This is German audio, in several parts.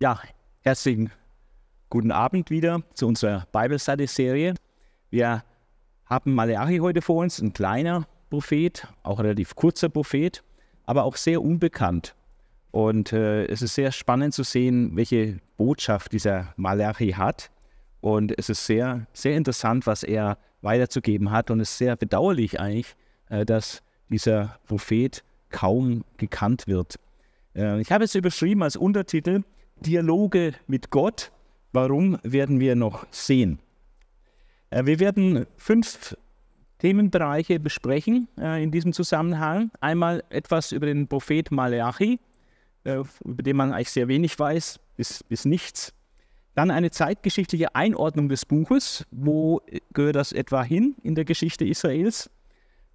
Ja, herzlichen guten Abend wieder zu unserer Bible Study Serie. Wir haben Malachi heute vor uns, ein kleiner Prophet, auch relativ kurzer Prophet, aber auch sehr unbekannt. Und äh, es ist sehr spannend zu sehen, welche Botschaft dieser Malachi hat. Und es ist sehr, sehr interessant, was er weiterzugeben hat. Und es ist sehr bedauerlich eigentlich, äh, dass dieser Prophet kaum gekannt wird. Äh, ich habe es überschrieben als Untertitel Dialoge mit Gott. Warum werden wir noch sehen? Äh, wir werden fünf Themenbereiche besprechen äh, in diesem Zusammenhang. Einmal etwas über den Prophet Maleachi, äh, über den man eigentlich sehr wenig weiß, bis, bis nichts. Dann eine zeitgeschichtliche Einordnung des Buches. Wo gehört das etwa hin in der Geschichte Israels?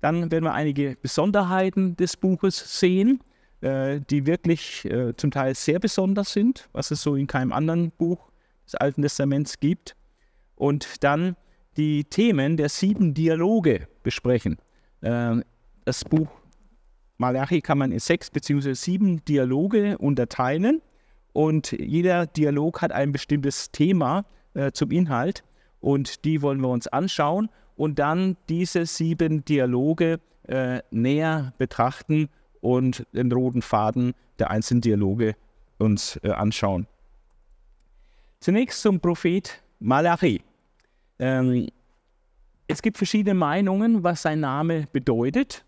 Dann werden wir einige Besonderheiten des Buches sehen äh, die wirklich äh, zum Teil sehr besonders sind, was es so in keinem anderen Buch des Alten Testaments gibt. Und dann die Themen der sieben Dialoge besprechen. Äh, das Buch Malachi kann man in sechs bzw. sieben Dialoge unterteilen und jeder Dialog hat ein bestimmtes Thema äh, zum Inhalt und die wollen wir uns anschauen und dann diese sieben Dialoge äh, näher betrachten und den roten Faden der einzelnen Dialoge uns äh, anschauen. Zunächst zum Prophet Malachi. Ähm, es gibt verschiedene Meinungen, was sein Name bedeutet.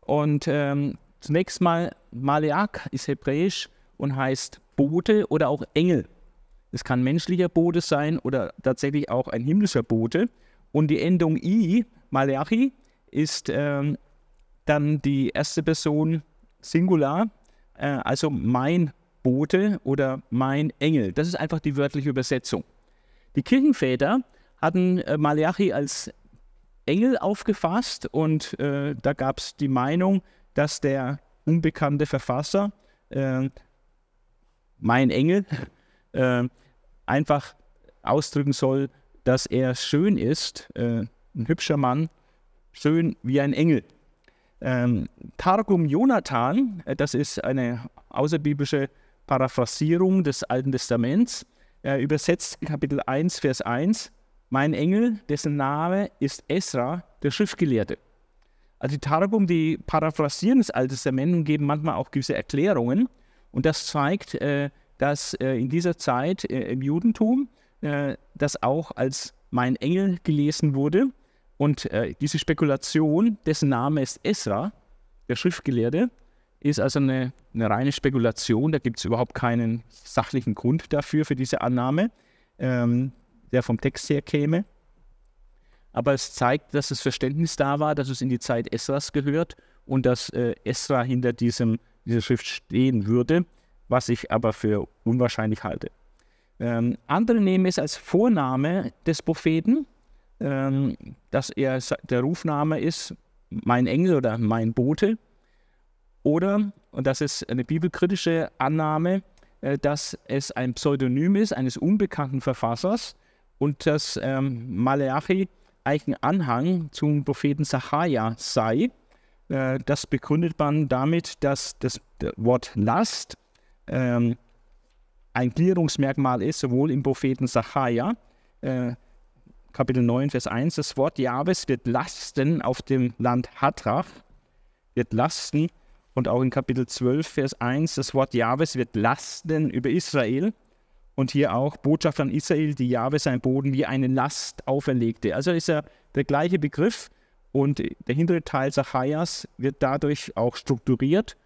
Und ähm, zunächst mal, Maleak ist hebräisch und heißt Bote oder auch Engel. Es kann menschlicher Bote sein oder tatsächlich auch ein himmlischer Bote. Und die Endung i, Maleachi, ist ähm, dann die erste Person Singular, äh, also mein Bote oder mein Engel. Das ist einfach die wörtliche Übersetzung. Die Kirchenväter hatten äh, Malachi als Engel aufgefasst und äh, da gab es die Meinung, dass der unbekannte Verfasser, äh, mein Engel, äh, einfach ausdrücken soll, dass er schön ist, äh, ein hübscher Mann, schön wie ein Engel. Ähm, Targum Jonathan, äh, das ist eine außerbiblische Paraphrasierung des Alten Testaments, äh, übersetzt Kapitel 1, Vers 1, mein Engel, dessen Name ist Esra, der Schriftgelehrte. Also die Targum, die paraphrasieren das Alte Testament und geben manchmal auch gewisse Erklärungen. Und das zeigt, äh, dass äh, in dieser Zeit im Judentum das auch als mein Engel gelesen wurde und äh, diese Spekulation, dessen Name ist Esra, der Schriftgelehrte, ist also eine, eine reine Spekulation. Da gibt es überhaupt keinen sachlichen Grund dafür, für diese Annahme, ähm, der vom Text her käme. Aber es zeigt, dass das Verständnis da war, dass es in die Zeit Esras gehört und dass äh, Esra hinter diesem, dieser Schrift stehen würde, was ich aber für unwahrscheinlich halte. Ähm, andere nehmen es als Vorname des Propheten ähm, dass er der Rufname ist, mein Engel oder mein Bote. Oder, und das ist eine bibelkritische Annahme, äh, dass es ein Pseudonym ist eines unbekannten Verfassers und dass ähm, Maleachi eigentlich ein Anhang zum Propheten Sachaja sei. Äh, das begründet man damit, dass das Wort Last ähm, ein Gliederungsmerkmal ist, sowohl im Propheten Sachaja, äh, Kapitel 9, Vers 1, das Wort Jahwes wird lasten auf dem Land Hatrach, wird lasten. Und auch in Kapitel 12, Vers 1, das Wort Jahwes wird lasten über Israel. Und hier auch Botschaft an Israel, die Jahwe sein Boden wie eine Last auferlegte. Also ist ja der gleiche Begriff. Und der hintere Teil Zacharias wird dadurch auch strukturiert.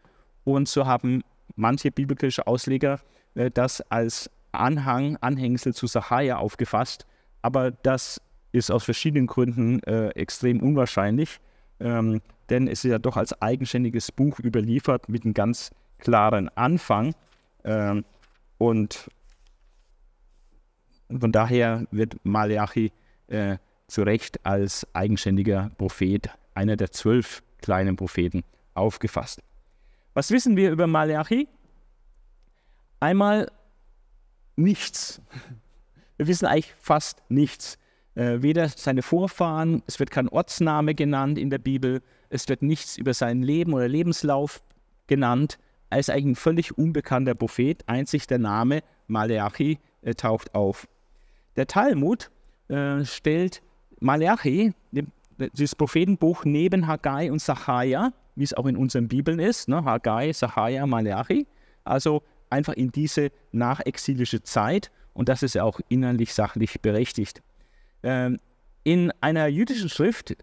Und so haben manche biblische Ausleger äh, das als Anhang, Anhängsel zu Sacharja aufgefasst, aber das ist aus verschiedenen Gründen äh, extrem unwahrscheinlich, ähm, denn es ist ja doch als eigenständiges Buch überliefert mit einem ganz klaren Anfang ähm, und von daher wird Malachi äh, zu Recht als eigenständiger Prophet, einer der zwölf kleinen Propheten, aufgefasst. Was wissen wir über Malachi? Einmal nichts. Wir wissen eigentlich fast nichts. Äh, weder seine Vorfahren, es wird kein Ortsname genannt in der Bibel, es wird nichts über sein Leben oder Lebenslauf genannt. Er ist eigentlich ein völlig unbekannter Prophet, einzig der Name Maleachi äh, taucht auf. Der Talmud äh, stellt Maleachi, äh, dieses Prophetenbuch, neben Haggai und Sachaja, wie es auch in unseren Bibeln ist, ne? Haggai, Sachaja, Maleachi, also einfach in diese nachexilische Zeit und das ist ja auch innerlich sachlich berechtigt. Ähm, in einer jüdischen Schrift,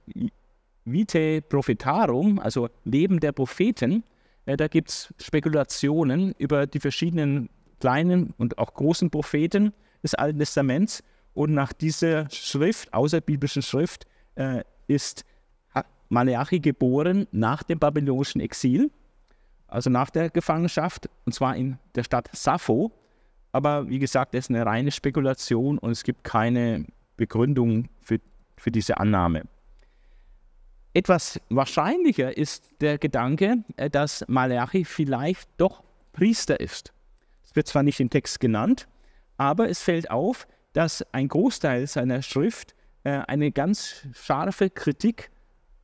Vitae Prophetarum, also Leben der Propheten, äh, da gibt es Spekulationen über die verschiedenen kleinen und auch großen Propheten des Alten Testaments. Und nach dieser Schrift, außerbiblischen Schrift, äh, ist Maleachi geboren nach dem babylonischen Exil, also nach der Gefangenschaft, und zwar in der Stadt Sappho. Aber wie gesagt, das ist eine reine Spekulation und es gibt keine Begründung für, für diese Annahme. Etwas wahrscheinlicher ist der Gedanke, äh, dass Malachi vielleicht doch Priester ist. Es wird zwar nicht im Text genannt, aber es fällt auf, dass ein Großteil seiner Schrift äh, eine ganz scharfe Kritik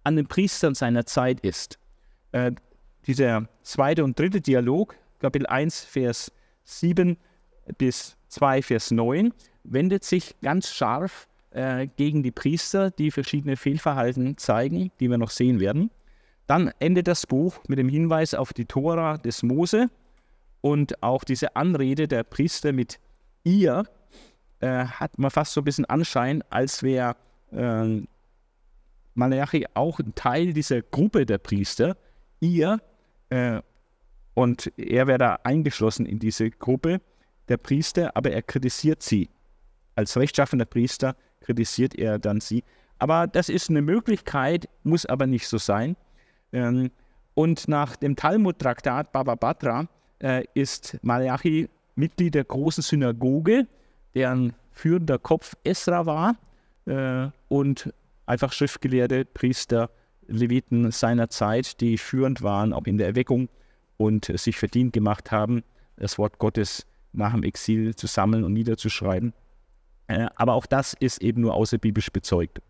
an den Priestern seiner Zeit ist. Äh, dieser zweite und dritte Dialog, Kapitel 1, Vers 7, bis 2, Vers 9, wendet sich ganz scharf äh, gegen die Priester, die verschiedene Fehlverhalten zeigen, die wir noch sehen werden. Dann endet das Buch mit dem Hinweis auf die Tora des Mose und auch diese Anrede der Priester mit ihr äh, hat man fast so ein bisschen Anschein, als wäre äh, Malachi auch ein Teil dieser Gruppe der Priester, ihr, äh, und er wäre da eingeschlossen in diese Gruppe der Priester, aber er kritisiert sie. Als rechtschaffender Priester kritisiert er dann sie. Aber das ist eine Möglichkeit, muss aber nicht so sein. Ähm, und nach dem Talmud-Traktat Baba Batra äh, ist Malachi Mitglied der großen Synagoge, deren führender Kopf Esra war äh, und einfach Schriftgelehrte, Priester, Leviten seiner Zeit, die führend waren, auch in der Erweckung und sich verdient gemacht haben, das Wort Gottes zu nach dem Exil zu sammeln und niederzuschreiben. Äh, aber auch das ist eben nur außerbiblisch bezeugt.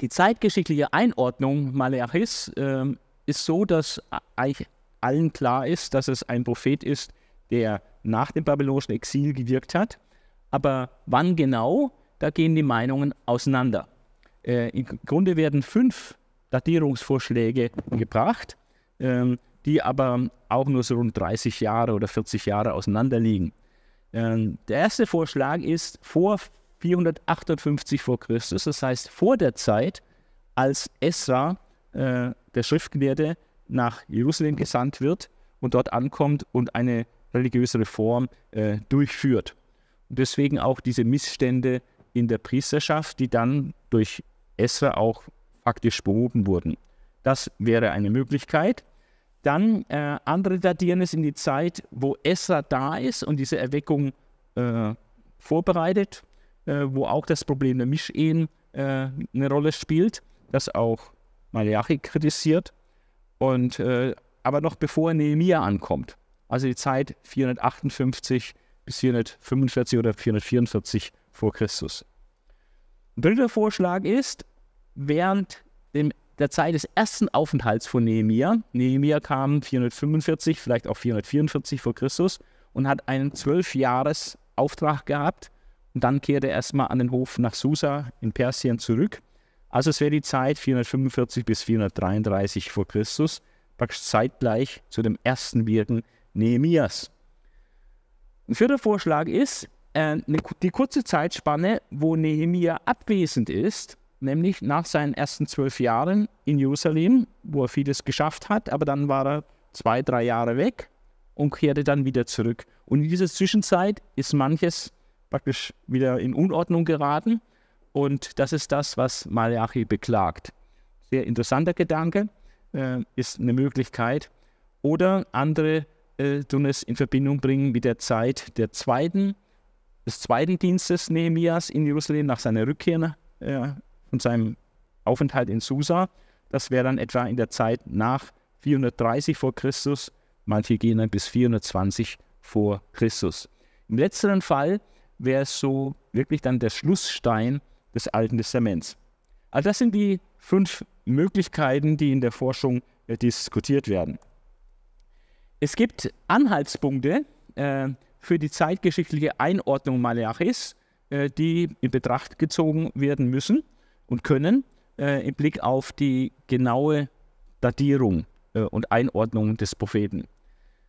Die zeitgeschichtliche Einordnung Malachis äh, ist so, dass eigentlich allen klar ist, dass es ein Prophet ist, der nach dem babylonischen Exil gewirkt hat. Aber wann genau, da gehen die Meinungen auseinander. Äh, Im Grunde werden fünf Datierungsvorschläge gebracht. Ähm, die aber auch nur so rund 30 Jahre oder 40 Jahre auseinander liegen. Ähm, der erste Vorschlag ist vor 458 vor Christus, das heißt vor der Zeit, als Esra, äh, der Schriftgelehrte, nach Jerusalem gesandt wird und dort ankommt und eine religiöse Reform äh, durchführt. Und deswegen auch diese Missstände in der Priesterschaft, die dann durch Esra auch faktisch behoben wurden. Das wäre eine Möglichkeit. Dann äh, andere datieren es in die Zeit, wo Esra da ist und diese Erweckung äh, vorbereitet, äh, wo auch das Problem der Mischehen äh, eine Rolle spielt, das auch Malachi kritisiert. Und, äh, aber noch bevor Nehemiah ankommt, also die Zeit 458 bis 445 oder 444 vor Christus. Ein Dritter Vorschlag ist, während dem der Zeit des ersten Aufenthalts von Nehemiah. Nehemiah kam 445, vielleicht auch 444 vor Christus und hat einen Zwölfjahresauftrag gehabt. Und dann kehrte er erstmal an den Hof nach Susa in Persien zurück. Also es wäre die Zeit 445 bis 433 vor Christus, praktisch zeitgleich zu dem ersten Wirken Nehemias. Ein vierter Vorschlag ist, äh, ne, die kurze Zeitspanne, wo Nehemia abwesend ist, nämlich nach seinen ersten zwölf Jahren in Jerusalem, wo er vieles geschafft hat, aber dann war er zwei, drei Jahre weg und kehrte dann wieder zurück. Und in dieser Zwischenzeit ist manches praktisch wieder in Unordnung geraten und das ist das, was Malachi beklagt. Sehr interessanter Gedanke, äh, ist eine Möglichkeit. Oder andere äh, tun es in Verbindung bringen mit der Zeit der zweiten, des zweiten Dienstes Nehemias in Jerusalem nach seiner Rückkehr äh, und seinem Aufenthalt in Susa. Das wäre dann etwa in der Zeit nach 430 vor Christus, manche gehen dann ne, bis 420 vor Christus. Im letzteren Fall wäre es so wirklich dann der Schlussstein des Alten Testaments. also das sind die fünf Möglichkeiten, die in der Forschung äh, diskutiert werden. Es gibt Anhaltspunkte äh, für die zeitgeschichtliche Einordnung Malachis, äh, die in Betracht gezogen werden müssen und können äh, im Blick auf die genaue Datierung äh, und Einordnung des Propheten.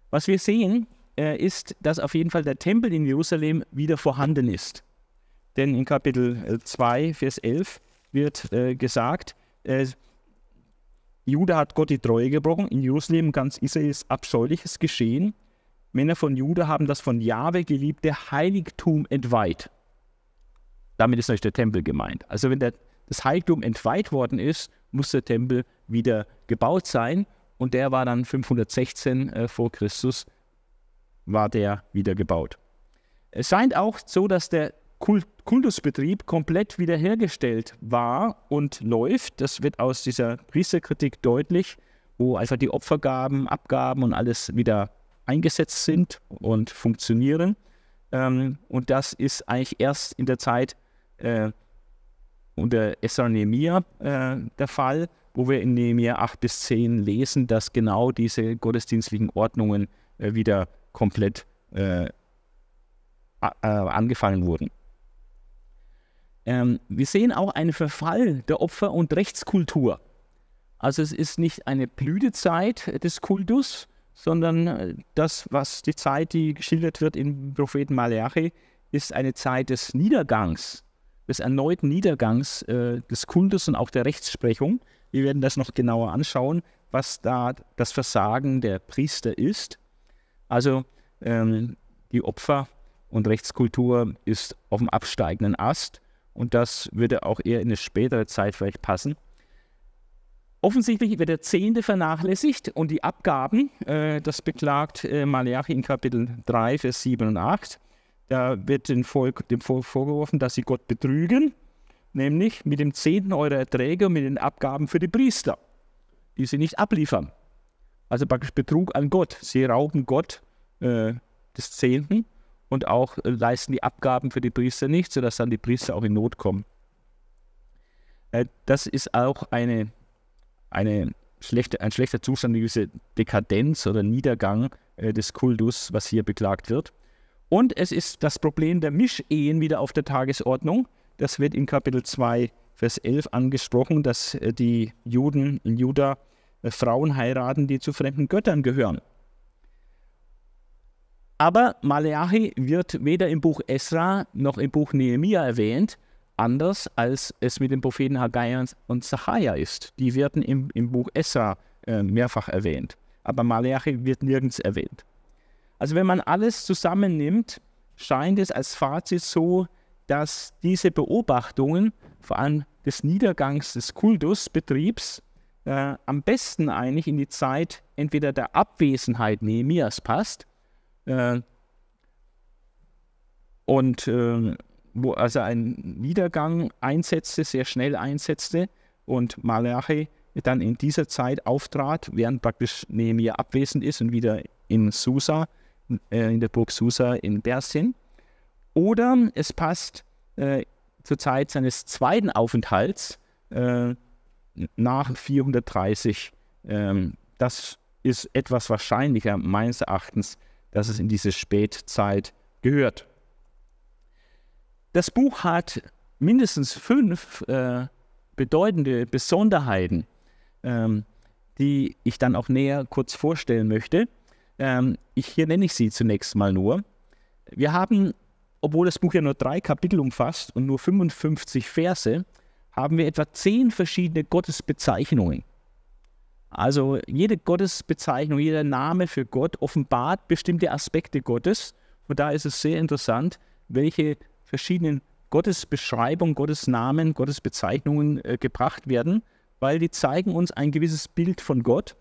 Was wir sehen, äh, ist, dass auf jeden Fall der Tempel in Jerusalem wieder vorhanden ist. Denn in Kapitel 2, äh, Vers 11 wird äh, gesagt, äh, Juda hat Gott die Treue gebrochen, in Jerusalem ganz Israel ist abscheuliches Geschehen. Männer von Juda haben das von Jahwe geliebte Heiligtum entweiht. Damit ist natürlich der Tempel gemeint. Also wenn der das Heiligtum entweiht worden ist, muss der Tempel wieder gebaut sein. Und der war dann 516 äh, vor Christus, war der wieder gebaut. Es scheint auch so, dass der Kult Kultusbetrieb komplett wiederhergestellt war und läuft. Das wird aus dieser Priesterkritik deutlich, wo einfach die Opfergaben, Abgaben und alles wieder eingesetzt sind und funktionieren. Ähm, und das ist eigentlich erst in der Zeit äh, unter Esra Nehemiah äh, der Fall, wo wir in Nehemiah 8 bis 10 lesen, dass genau diese gottesdienstlichen Ordnungen äh, wieder komplett äh, äh angefangen wurden. Ähm, wir sehen auch einen Verfall der Opfer- und Rechtskultur. Also es ist nicht eine Blütezeit des Kultus, sondern äh, das, was die Zeit, die geschildert wird im Propheten Malachi, ist eine Zeit des Niedergangs, des erneuten Niedergangs äh, des Kultes und auch der Rechtsprechung. Wir werden das noch genauer anschauen, was da das Versagen der Priester ist. Also ähm, die Opfer- und Rechtskultur ist auf dem absteigenden Ast und das würde auch eher in eine spätere Zeit vielleicht passen. Offensichtlich wird der Zehnte vernachlässigt und die Abgaben, äh, das beklagt äh, Malachi in Kapitel 3, Vers 7 und 8. Da wird dem Volk, dem Volk vorgeworfen, dass sie Gott betrügen, nämlich mit dem Zehnten eurer Erträge und mit den Abgaben für die Priester, die sie nicht abliefern. Also praktisch Betrug an Gott. Sie rauben Gott äh, des Zehnten und auch äh, leisten die Abgaben für die Priester nicht, sodass dann die Priester auch in Not kommen. Äh, das ist auch eine, eine schlechte, ein schlechter Zustand, eine gewisse Dekadenz oder Niedergang äh, des Kultus, was hier beklagt wird. Und es ist das Problem der Mischehen wieder auf der Tagesordnung. Das wird in Kapitel 2, Vers 11 angesprochen, dass äh, die Juden in Juda äh, Frauen heiraten, die zu fremden Göttern gehören. Aber Maleachi wird weder im Buch Esra noch im Buch Nehemia erwähnt, anders als es mit den Propheten Haggai und Zachariah ist. Die werden im, im Buch Esra äh, mehrfach erwähnt, aber Maleachi wird nirgends erwähnt. Also wenn man alles zusammennimmt, scheint es als Fazit so, dass diese Beobachtungen, vor allem des Niedergangs des Kultusbetriebs, äh, am besten eigentlich in die Zeit entweder der Abwesenheit Nehemias passt äh, und äh, wo also ein Niedergang einsetzte, sehr schnell einsetzte und Malachi dann in dieser Zeit auftrat, während praktisch Nehemia abwesend ist und wieder in Susa äh, in der Burg Susa in Bersin. Oder es passt äh, zur Zeit seines zweiten Aufenthalts äh, nach 430. Ähm, das ist etwas wahrscheinlicher, meines Erachtens, dass es in diese Spätzeit gehört. Das Buch hat mindestens fünf äh, bedeutende Besonderheiten, ähm, die ich dann auch näher kurz vorstellen möchte. Ähm, ich, hier nenne ich sie zunächst mal nur. Wir haben, obwohl das Buch ja nur drei Kapitel umfasst und nur 55 Verse, haben wir etwa zehn verschiedene Gottesbezeichnungen. Also jede Gottesbezeichnung, jeder Name für Gott offenbart bestimmte Aspekte Gottes. Und da ist es sehr interessant, welche verschiedenen Gottesbeschreibungen, Gottesnamen, Gottesbezeichnungen äh, gebracht werden, weil die zeigen uns ein gewisses Bild von Gott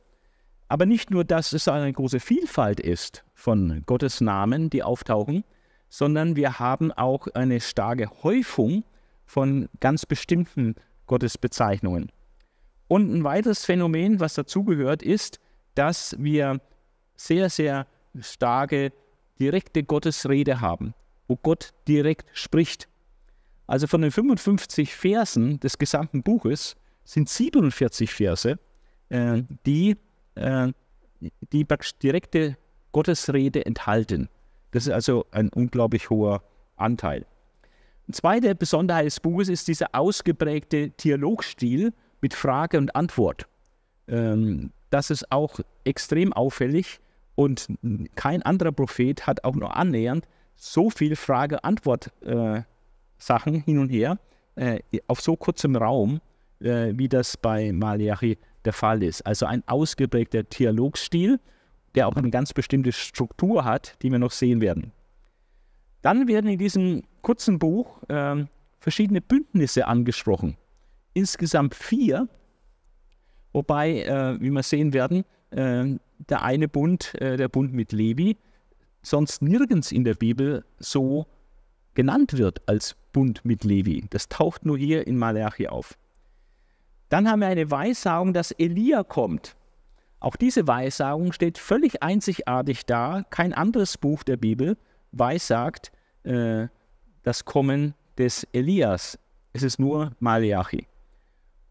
aber nicht nur, dass es eine große Vielfalt ist von Gottes Namen, die auftauchen, sondern wir haben auch eine starke Häufung von ganz bestimmten Gottesbezeichnungen. Und ein weiteres Phänomen, was dazugehört, ist, dass wir sehr, sehr starke direkte Gottesrede haben, wo Gott direkt spricht. Also von den 55 Versen des gesamten Buches sind 47 Verse, äh, die äh, die direkte Gottesrede enthalten. Das ist also ein unglaublich hoher Anteil. Eine zweite Besonderheit des Buches ist dieser ausgeprägte Dialogstil mit Frage und Antwort. Ähm, das ist auch extrem auffällig und kein anderer Prophet hat auch nur annähernd so viel Frage-Antwort-Sachen äh, hin und her äh, auf so kurzem Raum, äh, wie das bei Malachi der Fall ist. Also ein ausgeprägter Dialogstil, der auch eine ganz bestimmte Struktur hat, die wir noch sehen werden. Dann werden in diesem kurzen Buch äh, verschiedene Bündnisse angesprochen. Insgesamt vier, wobei, äh, wie wir sehen werden, äh, der eine Bund, äh, der Bund mit Levi, sonst nirgends in der Bibel so genannt wird als Bund mit Levi. Das taucht nur hier in Malachi auf. Dann haben wir eine Weissagung, dass Elia kommt. Auch diese Weissagung steht völlig einzigartig da. Kein anderes Buch der Bibel weissagt äh, das Kommen des Elias. Es ist nur Malachi.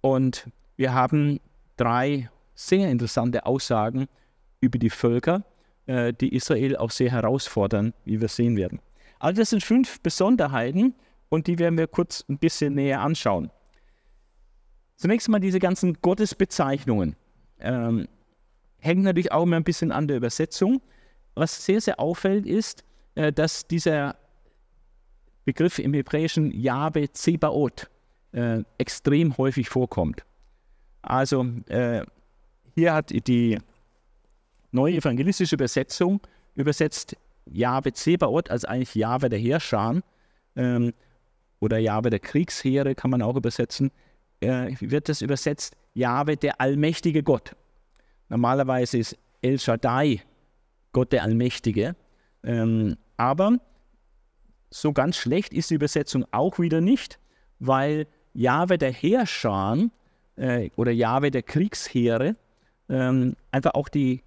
Und wir haben drei sehr interessante Aussagen über die Völker, äh, die Israel auch sehr herausfordern, wie wir sehen werden. Also das sind fünf Besonderheiten und die werden wir kurz ein bisschen näher anschauen. Zunächst mal diese ganzen Gottesbezeichnungen. Ähm, hängen natürlich auch immer ein bisschen an der Übersetzung. Was sehr, sehr auffällt, ist, äh, dass dieser Begriff im Hebräischen Jahwe Zebaot äh, extrem häufig vorkommt. Also äh, hier hat die neue evangelistische Übersetzung übersetzt Jahwe Zebaot als eigentlich Jahwe der Heerscharen ähm, oder Jahwe der Kriegsheere kann man auch übersetzen. Äh, wird das übersetzt, Jahwe, der allmächtige Gott. Normalerweise ist El Shaddai Gott der Allmächtige. Ähm, aber so ganz schlecht ist die Übersetzung auch wieder nicht, weil Jahwe der Herrscher äh, oder Jahwe der Kriegsheere ähm, einfach auch die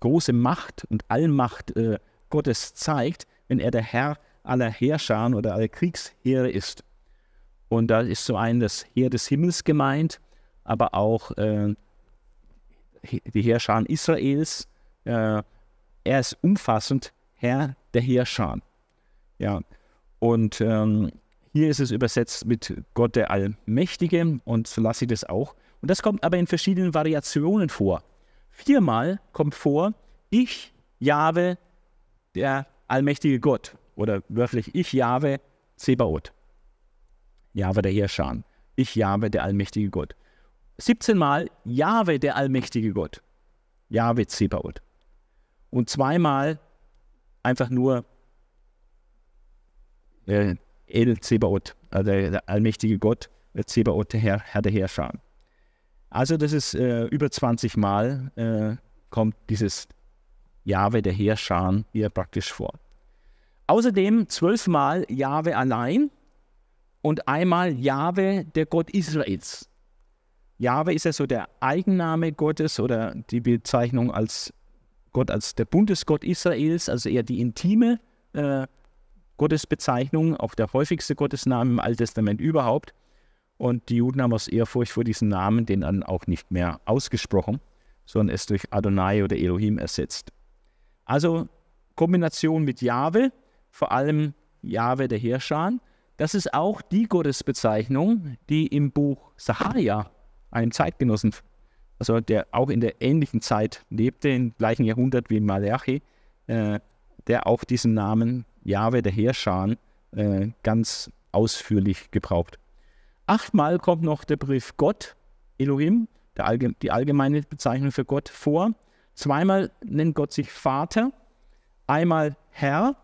große Macht und Allmacht äh, Gottes zeigt, wenn er der Herr aller Herrscher oder aller Kriegsheere ist. Und da ist so ein das Heer des Himmels gemeint, aber auch äh, die Heerscharen Israels. Äh, er ist umfassend Herr der Heerscharen. Ja. Und ähm, hier ist es übersetzt mit Gott der Allmächtige und so lasse ich das auch. Und das kommt aber in verschiedenen Variationen vor. Viermal kommt vor, ich, Jahwe, der allmächtige Gott. Oder wörtlich, ich, Jahwe, Zebaoth. Jahwe der Herrscher, ich Jahwe der allmächtige Gott. 17 Mal Jahwe der allmächtige Gott, Jahwe Zebaoth. Und zweimal einfach nur äh, El Zebaoth, also der allmächtige Gott, Zebaoth, der Herr, Herr der Herrscher. Also das ist äh, über 20 Mal äh, kommt dieses Jahwe der Herrscher hier praktisch vor. Außerdem zwölfmal Jahwe allein und einmal Jahwe, der Gott Israels. Jahwe ist ja so der Eigenname Gottes oder die Bezeichnung als Gott, als der Bundesgott Israels, also eher die intime äh, Gottesbezeichnung, auch der häufigste Gottesname im Alten Testament überhaupt. Und die Juden haben aus Ehrfurcht vor diesem Namen den dann auch nicht mehr ausgesprochen, sondern es durch Adonai oder Elohim ersetzt. Also Kombination mit Jahwe, vor allem Jahwe der Herrscher, das ist auch die Gottesbezeichnung, die im Buch Saharia, einem Zeitgenossen, also der auch in der ähnlichen Zeit lebte, im gleichen Jahrhundert wie Malachi, äh, der auch diesen Namen Jahwe der Herrscher äh, ganz ausführlich gebraucht. Achtmal kommt noch der Brief Gott, Elohim, Allge die allgemeine Bezeichnung für Gott, vor. Zweimal nennt Gott sich Vater, einmal Herr,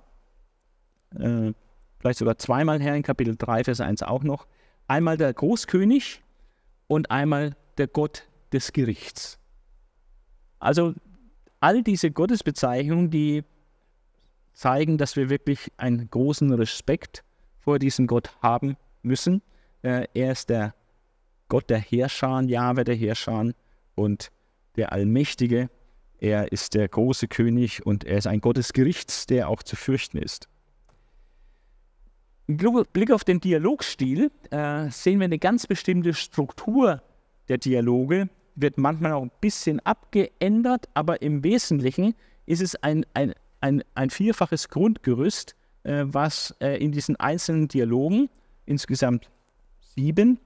äh, vielleicht sogar zweimal her, in Kapitel 3, Vers 1 auch noch. Einmal der Großkönig und einmal der Gott des Gerichts. Also all diese Gottesbezeichnungen, die zeigen, dass wir wirklich einen großen Respekt vor diesem Gott haben müssen. Äh, er ist der Gott der Herrscher, Jahwe der Herrscher und der Allmächtige. Er ist der große König und er ist ein Gott des Gerichts, der auch zu fürchten ist. Blick auf den Dialogstil äh, sehen wir eine ganz bestimmte Struktur der Dialoge, wird manchmal auch ein bisschen abgeändert, aber im Wesentlichen ist es ein, ein, ein, ein vierfaches Grundgerüst, äh, was äh, in diesen einzelnen Dialogen, insgesamt sieben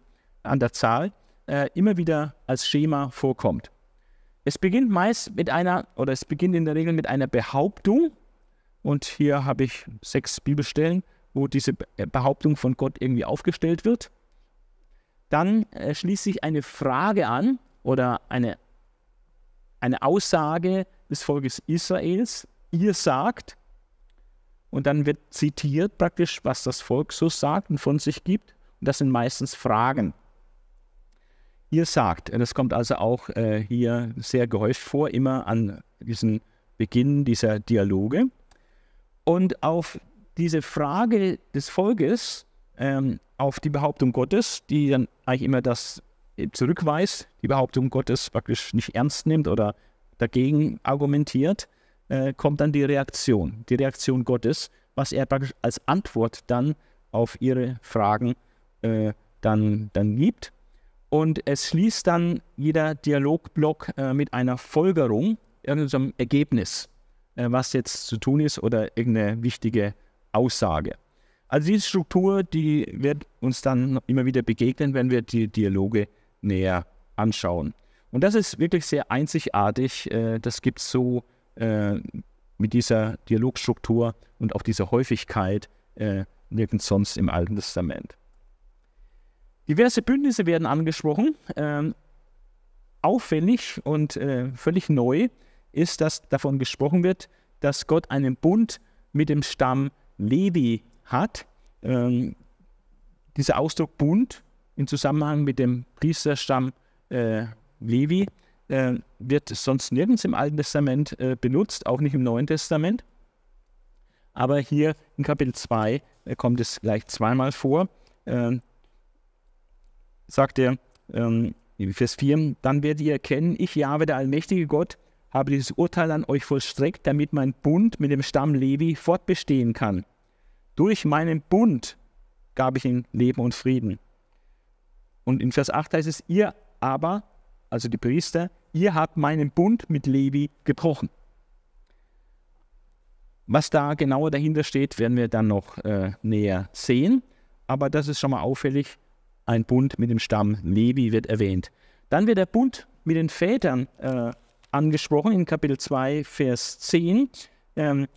an der Zahl, äh, immer wieder als Schema vorkommt. Es beginnt meist mit einer, oder es beginnt in der Regel mit einer Behauptung, und hier habe ich sechs Bibelstellen, wo diese äh, Behauptung von Gott irgendwie aufgestellt wird. Dann äh, schließt sich eine Frage an oder eine, eine Aussage des Volkes Israels. Ihr sagt, und dann wird zitiert praktisch, was das Volk so sagt und von sich gibt. Und das sind meistens Fragen. Ihr sagt, äh, das kommt also auch äh, hier sehr gehäuft vor, immer an diesen Beginn dieser Dialoge. Und auf diese Frage des Volkes ähm, auf die Behauptung Gottes, die dann eigentlich immer das äh, zurückweist, die Behauptung Gottes praktisch nicht ernst nimmt oder dagegen argumentiert, äh, kommt dann die Reaktion, die Reaktion Gottes, was er praktisch als Antwort dann auf ihre Fragen äh, dann, dann gibt. Und es schließt dann jeder Dialogblock äh, mit einer Folgerung, irgendeinem Ergebnis, äh, was jetzt zu tun ist oder irgendeine wichtige Frage. Aussage. Also diese Struktur, die wird uns dann immer wieder begegnen, wenn wir die Dialoge näher anschauen. Und das ist wirklich sehr einzigartig. Äh, das gibt es so äh, mit dieser Dialogstruktur und auch dieser Häufigkeit nirgends äh, sonst im Alten Testament. Diverse Bündnisse werden angesprochen. Ähm, auffällig und völlig neu ist, dass davon gesprochen wird, dass Gott einen Bund mit dem Stamm Levi hat. Ähm, dieser Ausdruck Bund im Zusammenhang mit dem Priesterstamm äh, Levi äh, wird sonst nirgends im Alten Testament äh, benutzt, auch nicht im Neuen Testament. Aber hier in Kapitel 2 äh, kommt es gleich zweimal vor. Ähm, sagt er, ähm, Vers 4, dann werdet ihr erkennen, ich Jahwe, der allmächtige Gott, habe dieses Urteil an euch vollstreckt, damit mein Bund mit dem Stamm Levi fortbestehen kann. Durch meinen Bund gab ich ihm Leben und Frieden. Und in Vers 8 heißt es, ihr aber, also die Priester, ihr habt meinen Bund mit Levi gebrochen. Was da genauer dahinter steht, werden wir dann noch äh, näher sehen. Aber das ist schon mal auffällig. Ein Bund mit dem Stamm Levi wird erwähnt. Dann wird der Bund mit den Vätern äh, angesprochen in Kapitel 2, Vers 10. Ähm,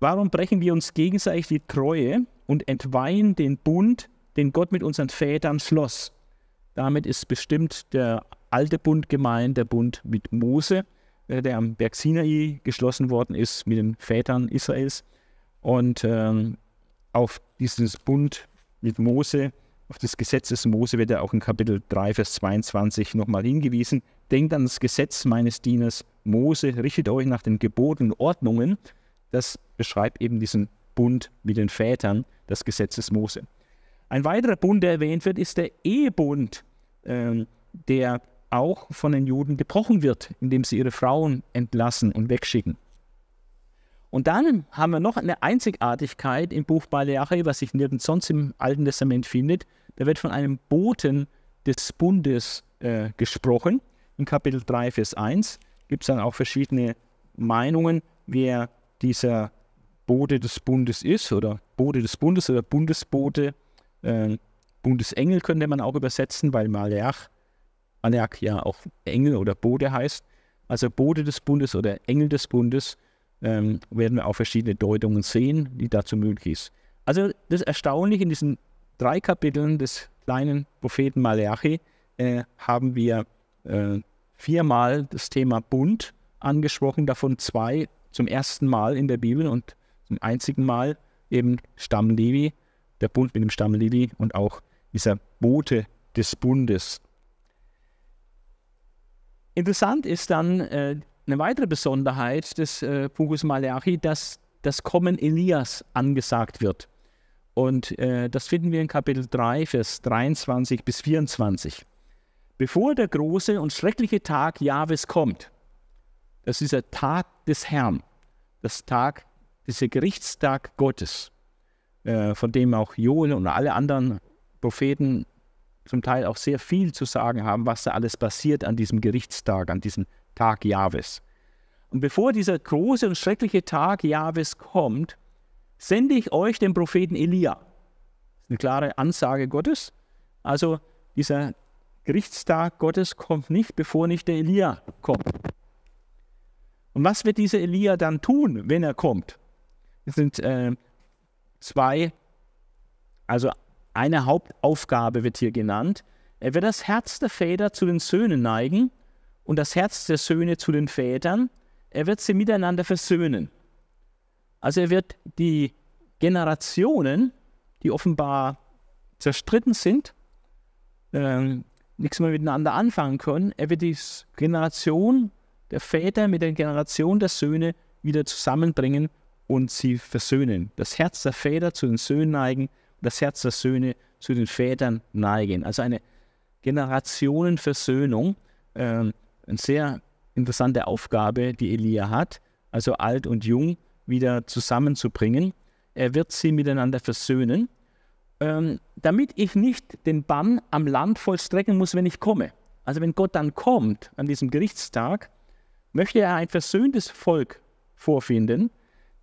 warum brechen wir uns gegenseitig die Treue und entweihen den Bund, den Gott mit unseren Vätern schloss? Damit ist bestimmt der alte Bund gemeint, der Bund mit Mose, äh, der am Berg Sinai geschlossen worden ist mit den Vätern Israels. Und ähm, auf dieses Bund mit Mose auf das Gesetz des Mose wird ja auch in Kapitel 3, Vers 22 nochmal hingewiesen. Denkt an das Gesetz meines Dieners Mose, richtet euch nach den Geboten und Ordnungen. Das beschreibt eben diesen Bund mit den Vätern, das Gesetz des Mose. Ein weiterer Bund, der erwähnt wird, ist der Ehebund, ähm, der auch von den Juden gebrochen wird, indem sie ihre Frauen entlassen und wegschicken. Und dann haben wir noch eine Einzigartigkeit im Buch Baleache, was sich nirgends sonst im Alten Testament findet. Da wird von einem Boten des Bundes äh, gesprochen. In Kapitel 3, Vers 1 gibt es dann auch verschiedene Meinungen, wer dieser Bote des Bundes ist oder Bote des Bundes oder Bundesbote. Äh, Bundesengel könnte man auch übersetzen, weil Maleach, Maleach ja auch Engel oder Bote heißt. Also Bote des Bundes oder Engel des Bundes ähm, werden wir auch verschiedene Deutungen sehen, die dazu möglich ist. Also das Erstaunliche in diesen drei Kapiteln des kleinen Propheten Malachi äh, haben wir äh, viermal das Thema Bund angesprochen, davon zwei zum ersten Mal in der Bibel und zum einzigen Mal eben Stamm Levi, der Bund mit dem Stamm Levi und auch dieser Bote des Bundes. Interessant ist dann äh, eine weitere Besonderheit des äh, Buches Malachi, dass das Kommen Elias angesagt wird. Und äh, das finden wir in Kapitel 3, Vers 23 bis 24. Bevor der große und schreckliche Tag Jahwes kommt, das ist der Tag des Herrn, das Tag, dieser Gerichtstag Gottes, äh, von dem auch Joel und alle anderen Propheten zum Teil auch sehr viel zu sagen haben, was da alles passiert an diesem Gerichtstag, an diesem Tag Jahwes. Und bevor dieser große und schreckliche Tag Jahwes kommt, sende ich euch den Propheten Elia. Das ist eine klare Ansage Gottes. Also dieser Gerichtstag Gottes kommt nicht, bevor nicht der Elia kommt. Und was wird dieser Elia dann tun, wenn er kommt? Es sind äh, zwei, also eine Hauptaufgabe wird hier genannt. Er wird das Herz der Väter zu den Söhnen neigen und das Herz der Söhne zu den Vätern. Er wird sie miteinander versöhnen. Also er wird die Generationen, die offenbar zerstritten sind, ähm, nichts mehr miteinander anfangen können, er wird die Generation der Väter mit der Generation der Söhne wieder zusammenbringen und sie versöhnen. Das Herz der Väter zu den Söhnen neigen das Herz der Söhne zu den Vätern neigen. Also eine Generationenversöhnung. Ähm, eine sehr interessante Aufgabe, die Elia hat, also alt und jung wieder zusammenzubringen. Er wird sie miteinander versöhnen, ähm, damit ich nicht den Bann am Land vollstrecken muss, wenn ich komme. Also wenn Gott dann kommt an diesem Gerichtstag, möchte er ein versöhntes Volk vorfinden,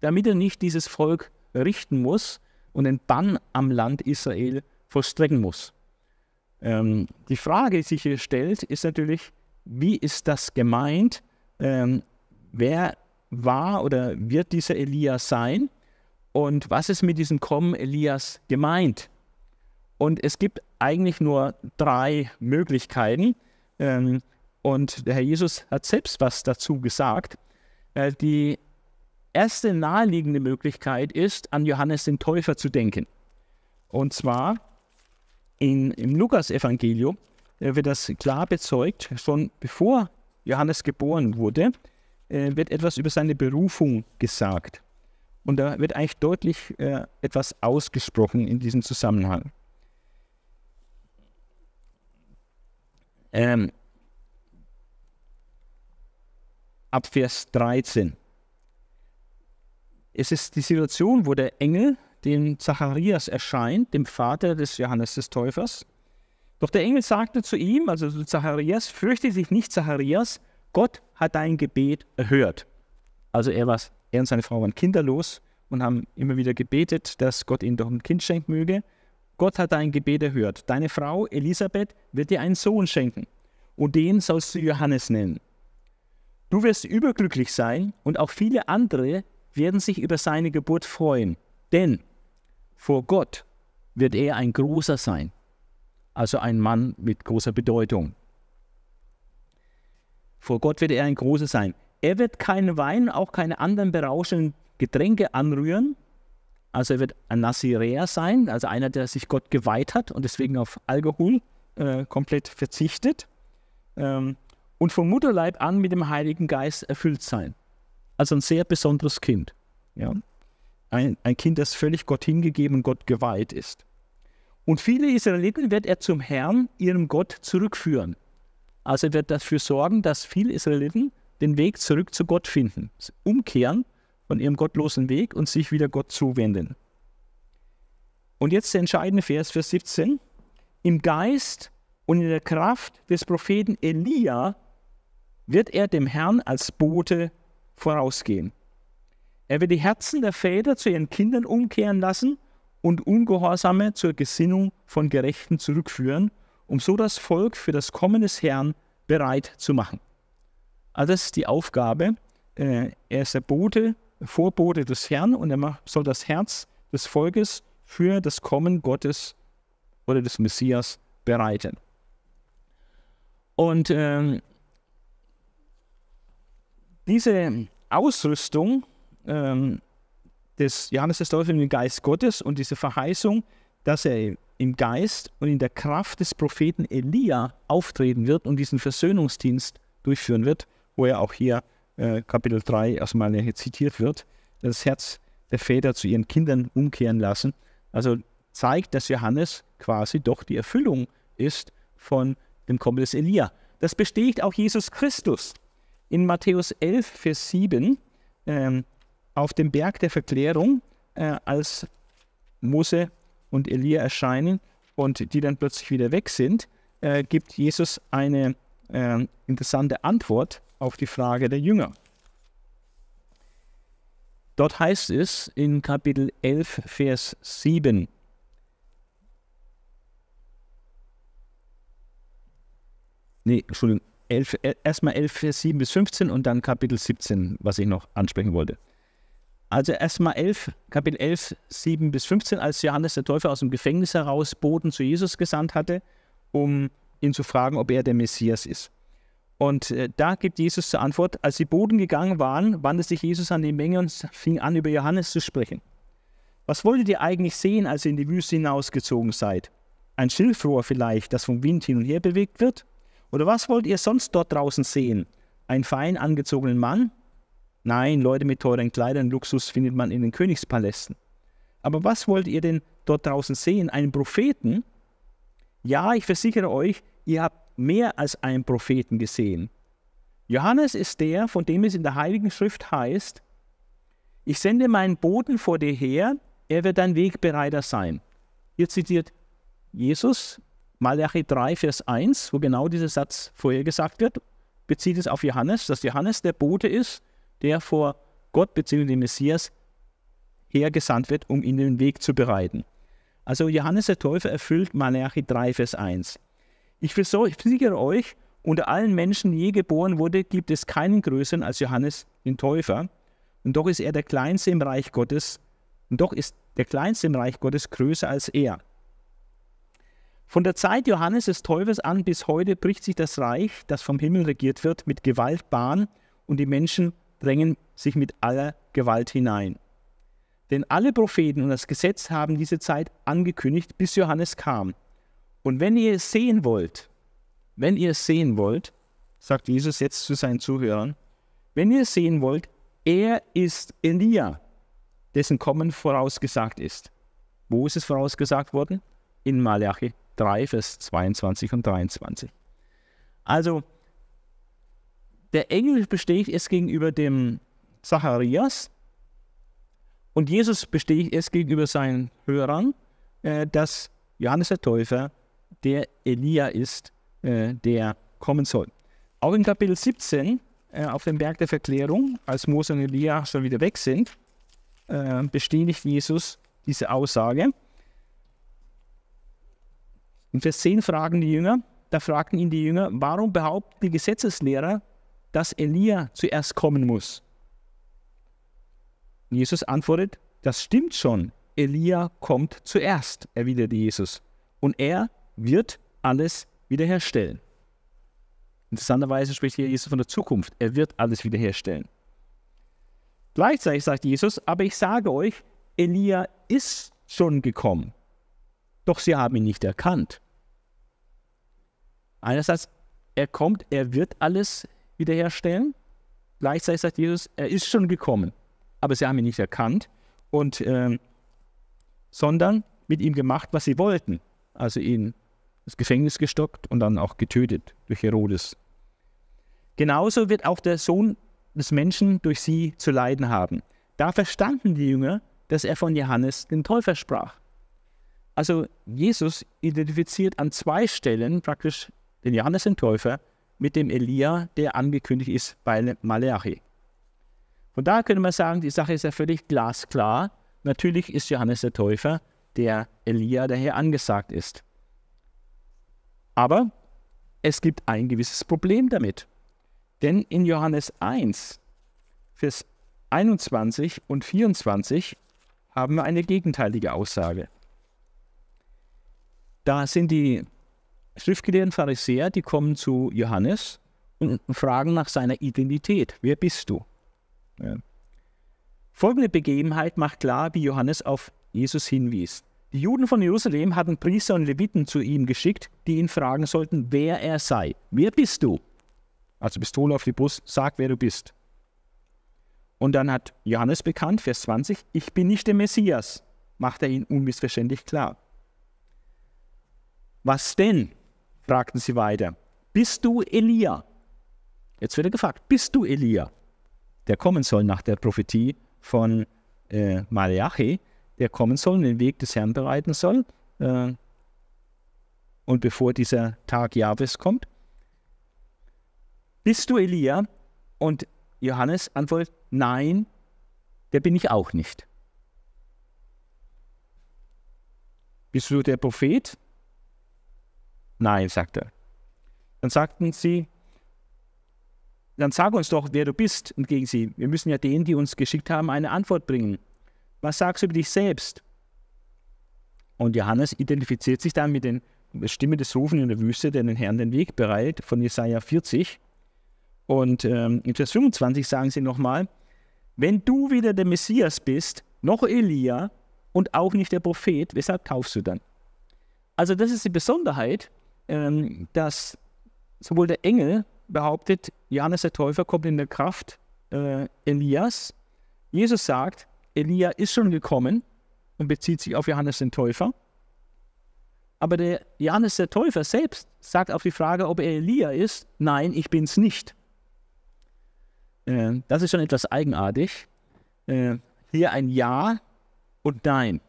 damit er nicht dieses Volk richten muss und den Bann am Land Israel vollstrecken muss. Ähm, die Frage, die sich hier stellt, ist natürlich, wie ist das gemeint? Ähm, wer war oder wird dieser Elias sein? Und was ist mit diesem Kommen Elias gemeint? Und es gibt eigentlich nur drei Möglichkeiten. Ähm, und der Herr Jesus hat selbst was dazu gesagt. Äh, die erste naheliegende Möglichkeit ist, an Johannes den Täufer zu denken. Und zwar in, im Lukas-Evangelium äh, wird das klar bezeugt, schon bevor Johannes geboren wurde, äh, wird etwas über seine Berufung gesagt. Und da wird eigentlich deutlich äh, etwas ausgesprochen in diesem Zusammenhang. Ähm, ab Vers 13. Es ist die Situation, wo der Engel dem Zacharias erscheint, dem Vater des Johannes des Täufers, doch der Engel sagte zu ihm, also zu Zacharias, fürchte dich nicht, Zacharias, Gott hat dein Gebet erhört. Also er, war, er und seine Frau waren kinderlos und haben immer wieder gebetet, dass Gott ihnen doch ein Kind schenken möge. Gott hat dein Gebet erhört. Deine Frau Elisabeth wird dir einen Sohn schenken und den sollst du Johannes nennen. Du wirst überglücklich sein und auch viele andere werden sich über seine Geburt freuen, denn vor Gott wird er ein großer sein also ein Mann mit großer Bedeutung. Vor Gott wird er ein Großer sein. Er wird keinen Wein, auch keine anderen berauschenden Getränke anrühren. Also er wird ein Naziräer sein, also einer, der sich Gott geweiht hat und deswegen auf Alkohol äh, komplett verzichtet. Ähm, und vom Mutterleib an mit dem Heiligen Geist erfüllt sein. Also ein sehr besonderes Kind. Ja? Ein, ein Kind, das völlig Gott hingegeben und Gott geweiht ist. Und viele Israeliten wird er zum Herrn, ihrem Gott, zurückführen. Also er wird dafür sorgen, dass viele Israeliten den Weg zurück zu Gott finden, umkehren von ihrem gottlosen Weg und sich wieder Gott zuwenden. Und jetzt der entscheidende Vers, Vers 17. Im Geist und in der Kraft des Propheten Elia wird er dem Herrn als Bote vorausgehen. Er wird die Herzen der Väter zu ihren Kindern umkehren lassen und Ungehorsame zur Gesinnung von Gerechten zurückführen, um so das Volk für das Kommen des Herrn bereit zu machen. Also das ist die Aufgabe. Äh, er ist der Bote, Vorbote des Herrn und er soll das Herz des Volkes für das Kommen Gottes oder des Messias bereiten. Und ähm, diese Ausrüstung ähm, des Johannes des Täufers im Geist Gottes und diese Verheißung, dass er im Geist und in der Kraft des Propheten Elia auftreten wird und diesen Versöhnungsdienst durchführen wird, wo er auch hier äh, Kapitel 3 erstmal zitiert wird, das Herz der Väter zu ihren Kindern umkehren lassen. Also zeigt, dass Johannes quasi doch die Erfüllung ist von dem Kommen des Elia. Das bestätigt auch Jesus Christus. In Matthäus 11, Vers 7 ähm, auf dem Berg der Verklärung äh, als Mose und Elia erscheinen und die dann plötzlich wieder weg sind, äh, gibt Jesus eine äh, interessante Antwort auf die Frage der Jünger. Dort heißt es in Kapitel 11, Vers 7, nee, Entschuldigung, 11, e, erstmal 11, Vers 7 bis 15 und dann Kapitel 17, was ich noch ansprechen wollte. Also erstmal 11, Kapitel 11, 7 bis 15, als Johannes der Täufer aus dem Gefängnis heraus Boten zu Jesus gesandt hatte, um ihn zu fragen, ob er der Messias ist. Und äh, da gibt Jesus zur Antwort, als die Boten gegangen waren, wandte sich Jesus an die Menge und fing an, über Johannes zu sprechen. Was wolltet ihr eigentlich sehen, als ihr in die Wüste hinausgezogen seid? Ein Schilfrohr vielleicht, das vom Wind hin und her bewegt wird? Oder was wollt ihr sonst dort draußen sehen? Ein fein angezogenen Mann, Nein, Leute mit teuren Kleidern, Luxus findet man in den Königspalästen. Aber was wollt ihr denn dort draußen sehen? Einen Propheten? Ja, ich versichere euch, ihr habt mehr als einen Propheten gesehen. Johannes ist der, von dem es in der Heiligen Schrift heißt, ich sende meinen Boten vor dir her, er wird dein Wegbereiter sein. Hier zitiert Jesus Malachi 3, Vers 1, wo genau dieser Satz vorher gesagt wird, bezieht es auf Johannes, dass Johannes der Bote ist, der vor Gott bzw. dem Messias hergesandt wird, um ihnen den Weg zu bereiten. Also Johannes der Täufer erfüllt Malachi 3, Vers 1. Ich versichere euch, unter allen Menschen, die je geboren wurde, gibt es keinen größeren als Johannes den Täufer. Und doch ist er der Kleinste im Reich Gottes. Und doch ist der Kleinste im Reich Gottes größer als er. Von der Zeit Johannes des Täufers an bis heute bricht sich das Reich, das vom Himmel regiert wird, mit Gewalt Bahn und die Menschen drängen sich mit aller Gewalt hinein. Denn alle Propheten und das Gesetz haben diese Zeit angekündigt, bis Johannes kam. Und wenn ihr es sehen wollt, wenn ihr es sehen wollt, sagt Jesus jetzt zu seinen Zuhörern, wenn ihr es sehen wollt, er ist Elia, dessen Kommen vorausgesagt ist. Wo ist es vorausgesagt worden? In Malachi 3, Vers 22 und 23. Also, der Engel besteht es gegenüber dem Zacharias und Jesus besteht es gegenüber seinen Hörern, äh, dass Johannes der Täufer der Elia ist, äh, der kommen soll. Auch in Kapitel 17 äh, auf dem Berg der Verklärung, als Mose und Elia schon wieder weg sind, äh, bestätigt Jesus diese Aussage. In Vers 10 fragen die Jünger, da fragten ihn die Jünger, warum behaupten die Gesetzeslehrer, dass Elia zuerst kommen muss. Jesus antwortet, das stimmt schon, Elia kommt zuerst, erwiderte Jesus, und er wird alles wiederherstellen. Interessanterweise spricht hier Jesus von der Zukunft, er wird alles wiederherstellen. Gleichzeitig sagt Jesus, aber ich sage euch, Elia ist schon gekommen, doch sie haben ihn nicht erkannt. Einerseits, er kommt, er wird alles wiederherstellen. Gleichzeitig sagt Jesus, er ist schon gekommen, aber sie haben ihn nicht erkannt und äh, sondern mit ihm gemacht, was sie wollten. Also ihn ins Gefängnis gestockt und dann auch getötet durch Herodes. Genauso wird auch der Sohn des Menschen durch sie zu leiden haben. Da verstanden die Jünger, dass er von Johannes den Täufer sprach. Also Jesus identifiziert an zwei Stellen praktisch den Johannes den Täufer mit dem Elia, der angekündigt ist bei Maleachi. Von daher könnte man sagen, die Sache ist ja völlig glasklar. Natürlich ist Johannes der Täufer der Elia, der hier angesagt ist. Aber es gibt ein gewisses Problem damit. Denn in Johannes 1, Vers 21 und 24 haben wir eine gegenteilige Aussage. Da sind die schriftgelehrten Pharisäer, die kommen zu Johannes und fragen nach seiner Identität. Wer bist du? Ja. Folgende Begebenheit macht klar, wie Johannes auf Jesus hinwies. Die Juden von Jerusalem hatten Priester und Leviten zu ihm geschickt, die ihn fragen sollten, wer er sei. Wer bist du? Also Pistole auf die Brust, sag, wer du bist. Und dann hat Johannes bekannt, Vers 20, ich bin nicht der Messias, macht er ihnen unmissverständlich klar. Was denn? fragten sie weiter, bist du Elia? Jetzt wird er gefragt, bist du Elia? Der kommen soll nach der Prophetie von äh, Malachi, der kommen soll und den Weg des Herrn bereiten soll. Äh, und bevor dieser Tag Jahwes kommt, bist du Elia? Und Johannes antwortet, nein, der bin ich auch nicht. Bist du der Prophet? Nein, sagt er. Dann sagten sie, dann sag uns doch, wer du bist, entgegen sie. Wir müssen ja denen, die uns geschickt haben, eine Antwort bringen. Was sagst du über dich selbst? Und Johannes identifiziert sich dann mit der Stimme des Rufen in der Wüste, der den Herrn den Weg bereitet, von Jesaja 40. Und ähm, in Vers 25 sagen sie nochmal, wenn du weder der Messias bist, noch Elia und auch nicht der Prophet, weshalb taufst du dann? Also das ist die Besonderheit, ähm, dass sowohl der Engel behauptet, Johannes der Täufer kommt in der Kraft äh, Elias. Jesus sagt, Elia ist schon gekommen und bezieht sich auf Johannes den Täufer. Aber der Johannes der Täufer selbst sagt auf die Frage, ob er Elia ist, nein, ich bin's nicht. Äh, das ist schon etwas eigenartig. Äh, hier ein Ja und Nein.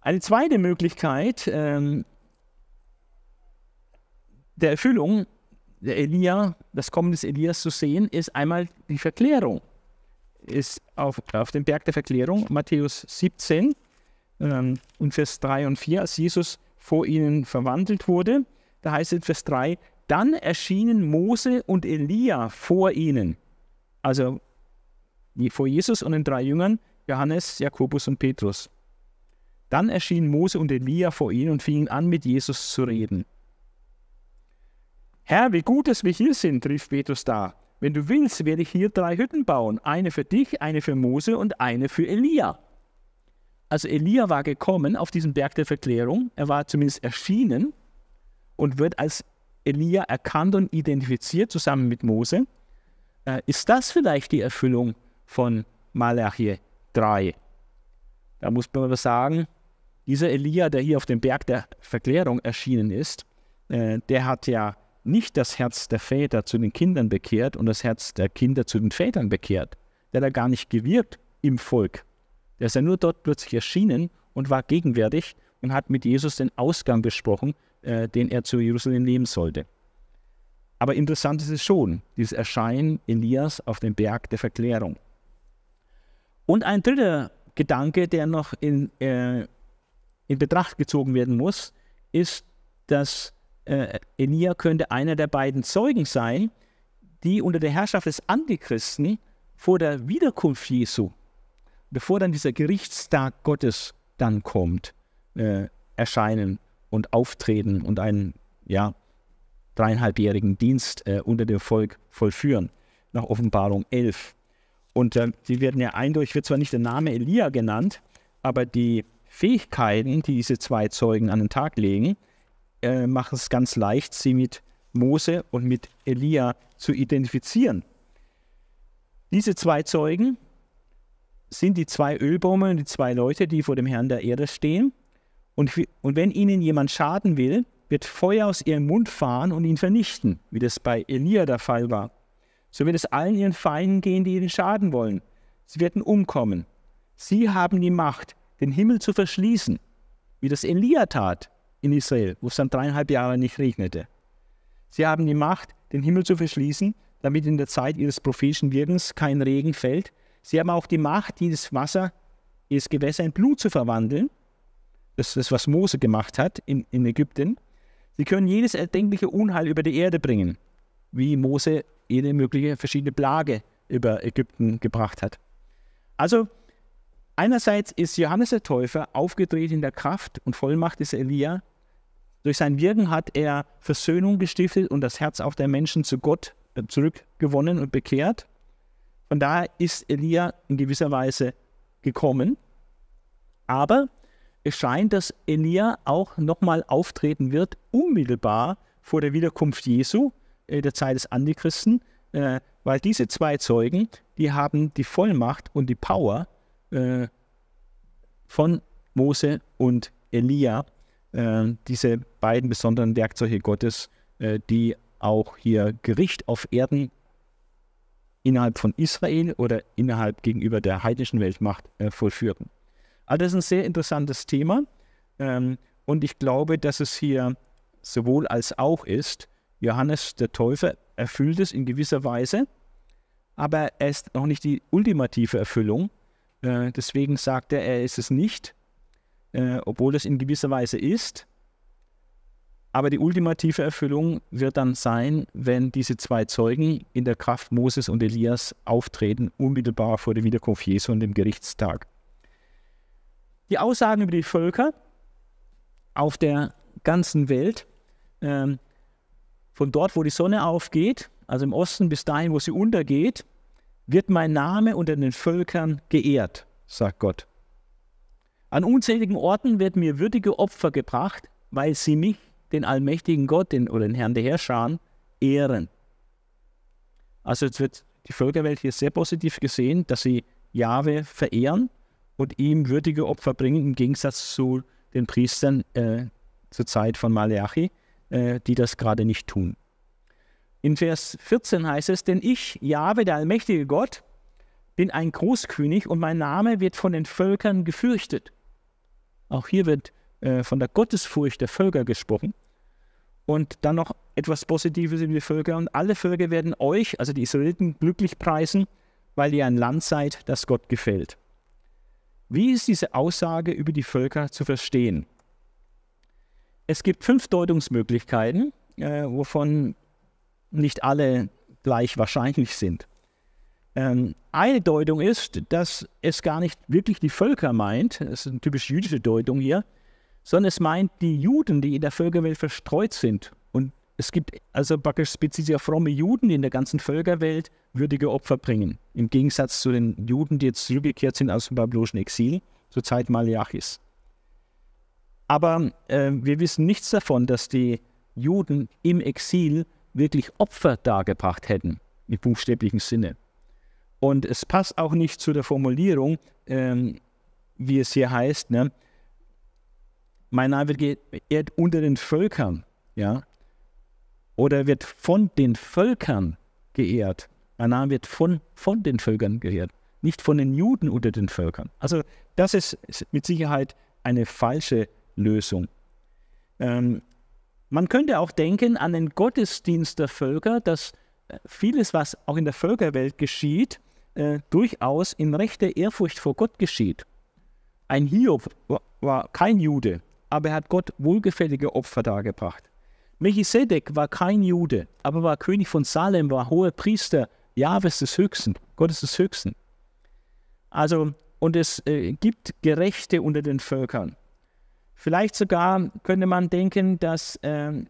Eine zweite Möglichkeit, ähm, der Erfüllung der Elia, das Kommen des Elias zu sehen, ist einmal die Verklärung. Ist auf, auf dem Berg der Verklärung, Matthäus 17 ähm, und Vers 3 und 4, als Jesus vor ihnen verwandelt wurde, da heißt es in Vers 3, dann erschienen Mose und Elia vor ihnen. Also vor Jesus und den drei Jüngern, Johannes, Jakobus und Petrus. Dann erschienen Mose und Elia vor ihnen und fingen an, mit Jesus zu reden. Herr, wie gut, dass wir hier sind, rief Petrus da. Wenn du willst, werde ich hier drei Hütten bauen, eine für dich, eine für Mose und eine für Elia. Also Elia war gekommen auf diesen Berg der Verklärung, er war zumindest erschienen und wird als Elia erkannt und identifiziert zusammen mit Mose. Äh, ist das vielleicht die Erfüllung von Malachi 3? Da muss man aber sagen, dieser Elia, der hier auf dem Berg der Verklärung erschienen ist, äh, der hat ja nicht das Herz der Väter zu den Kindern bekehrt und das Herz der Kinder zu den Vätern bekehrt. Der hat da gar nicht gewirkt im Volk. Der ist ja nur dort plötzlich erschienen und war gegenwärtig und hat mit Jesus den Ausgang besprochen, äh, den er zu Jerusalem nehmen sollte. Aber interessant ist es schon, dieses Erscheinen Elias auf dem Berg der Verklärung. Und ein dritter Gedanke, der noch in, äh, in Betracht gezogen werden muss, ist, dass äh, Elia könnte einer der beiden Zeugen sein, die unter der Herrschaft des Antichristen vor der Wiederkunft Jesu, bevor dann dieser Gerichtstag Gottes dann kommt, äh, erscheinen und auftreten und einen ja, dreieinhalbjährigen Dienst äh, unter dem Volk vollführen, nach Offenbarung 11. Und äh, sie werden ja eindeutig, wird zwar nicht der Name Elia genannt, aber die Fähigkeiten, die diese zwei Zeugen an den Tag legen, äh, machen es ganz leicht, sie mit Mose und mit Elia zu identifizieren. Diese zwei Zeugen sind die zwei Ölbäume und die zwei Leute, die vor dem Herrn der Erde stehen. Und, und wenn ihnen jemand schaden will, wird Feuer aus ihrem Mund fahren und ihn vernichten, wie das bei Elia der Fall war. So wird es allen ihren Feinden gehen, die ihnen schaden wollen. Sie werden umkommen. Sie haben die Macht, den Himmel zu verschließen, wie das Elia tat in Israel, wo es dann dreieinhalb Jahre nicht regnete. Sie haben die Macht, den Himmel zu verschließen, damit in der Zeit ihres prophetischen Wirkens kein Regen fällt. Sie haben auch die Macht, dieses Wasser, dieses Gewässer in Blut zu verwandeln. Das ist, was Mose gemacht hat in, in Ägypten. Sie können jedes erdenkliche Unheil über die Erde bringen, wie Mose jede mögliche verschiedene Plage über Ägypten gebracht hat. Also Einerseits ist Johannes der Täufer aufgedreht in der Kraft und Vollmacht des Elia. Durch sein Wirken hat er Versöhnung gestiftet und das Herz auch der Menschen zu Gott äh, zurückgewonnen und bekehrt. Von daher ist Elia in gewisser Weise gekommen. Aber es scheint, dass Elia auch nochmal auftreten wird, unmittelbar vor der Wiederkunft Jesu, äh, der Zeit des Antichristen, äh, weil diese zwei Zeugen, die haben die Vollmacht und die Power, äh, von Mose und Elia, äh, diese beiden besonderen Werkzeuge Gottes, äh, die auch hier Gericht auf Erden innerhalb von Israel oder innerhalb gegenüber der heidnischen Weltmacht äh, vollführten. Also das ist ein sehr interessantes Thema ähm, und ich glaube, dass es hier sowohl als auch ist, Johannes der Täufer erfüllt es in gewisser Weise, aber er ist noch nicht die ultimative Erfüllung, äh, deswegen sagt er, er ist es nicht, äh, obwohl es in gewisser Weise ist. Aber die ultimative Erfüllung wird dann sein, wenn diese zwei Zeugen in der Kraft Moses und Elias auftreten, unmittelbar vor der Wiederkunft Jesu und dem Gerichtstag. Die Aussagen über die Völker auf der ganzen Welt, ähm, von dort, wo die Sonne aufgeht, also im Osten bis dahin, wo sie untergeht, wird mein Name unter den Völkern geehrt, sagt Gott. An unzähligen Orten wird mir würdige Opfer gebracht, weil sie mich, den allmächtigen Gott den, oder den Herrn der Herrscher, ehren. Also jetzt wird die Völkerwelt hier sehr positiv gesehen, dass sie Jahwe verehren und ihm würdige Opfer bringen, im Gegensatz zu den Priestern äh, zur Zeit von Malachi, äh, die das gerade nicht tun. In Vers 14 heißt es, denn ich, Jahwe, der allmächtige Gott, bin ein Großkönig und mein Name wird von den Völkern gefürchtet. Auch hier wird äh, von der Gottesfurcht der Völker gesprochen. Und dann noch etwas Positives in die Völker. Und alle Völker werden euch, also die Israeliten, glücklich preisen, weil ihr ein Land seid, das Gott gefällt. Wie ist diese Aussage über die Völker zu verstehen? Es gibt fünf Deutungsmöglichkeiten, äh, wovon nicht alle gleich wahrscheinlich sind. Ähm, eine Deutung ist, dass es gar nicht wirklich die Völker meint, das ist eine typisch jüdische Deutung hier, sondern es meint die Juden, die in der Völkerwelt verstreut sind. Und es gibt also praktisch spezifisch fromme Juden, die in der ganzen Völkerwelt würdige Opfer bringen. Im Gegensatz zu den Juden, die jetzt zurückgekehrt sind aus dem babylonischen Exil zur Zeit Malachis. Aber äh, wir wissen nichts davon, dass die Juden im Exil wirklich Opfer dargebracht hätten, im buchstäblichen Sinne. Und es passt auch nicht zu der Formulierung, ähm, wie es hier heißt, ne? mein Name wird geehrt unter den Völkern, ja, oder wird von den Völkern geehrt. Mein Name wird von, von den Völkern geehrt, nicht von den Juden unter den Völkern. Also das ist mit Sicherheit eine falsche Lösung. Ähm, man könnte auch denken an den Gottesdienst der Völker, dass äh, vieles, was auch in der Völkerwelt geschieht, äh, durchaus in rechter Ehrfurcht vor Gott geschieht. Ein Hiob war kein Jude, aber er hat Gott wohlgefällige Opfer dargebracht. Melchisedek war kein Jude, aber war König von Salem, war hoher Priester Jahwes des Höchsten, Gottes des Höchsten. Also, und es äh, gibt Gerechte unter den Völkern. Vielleicht sogar könnte man denken, dass ähm,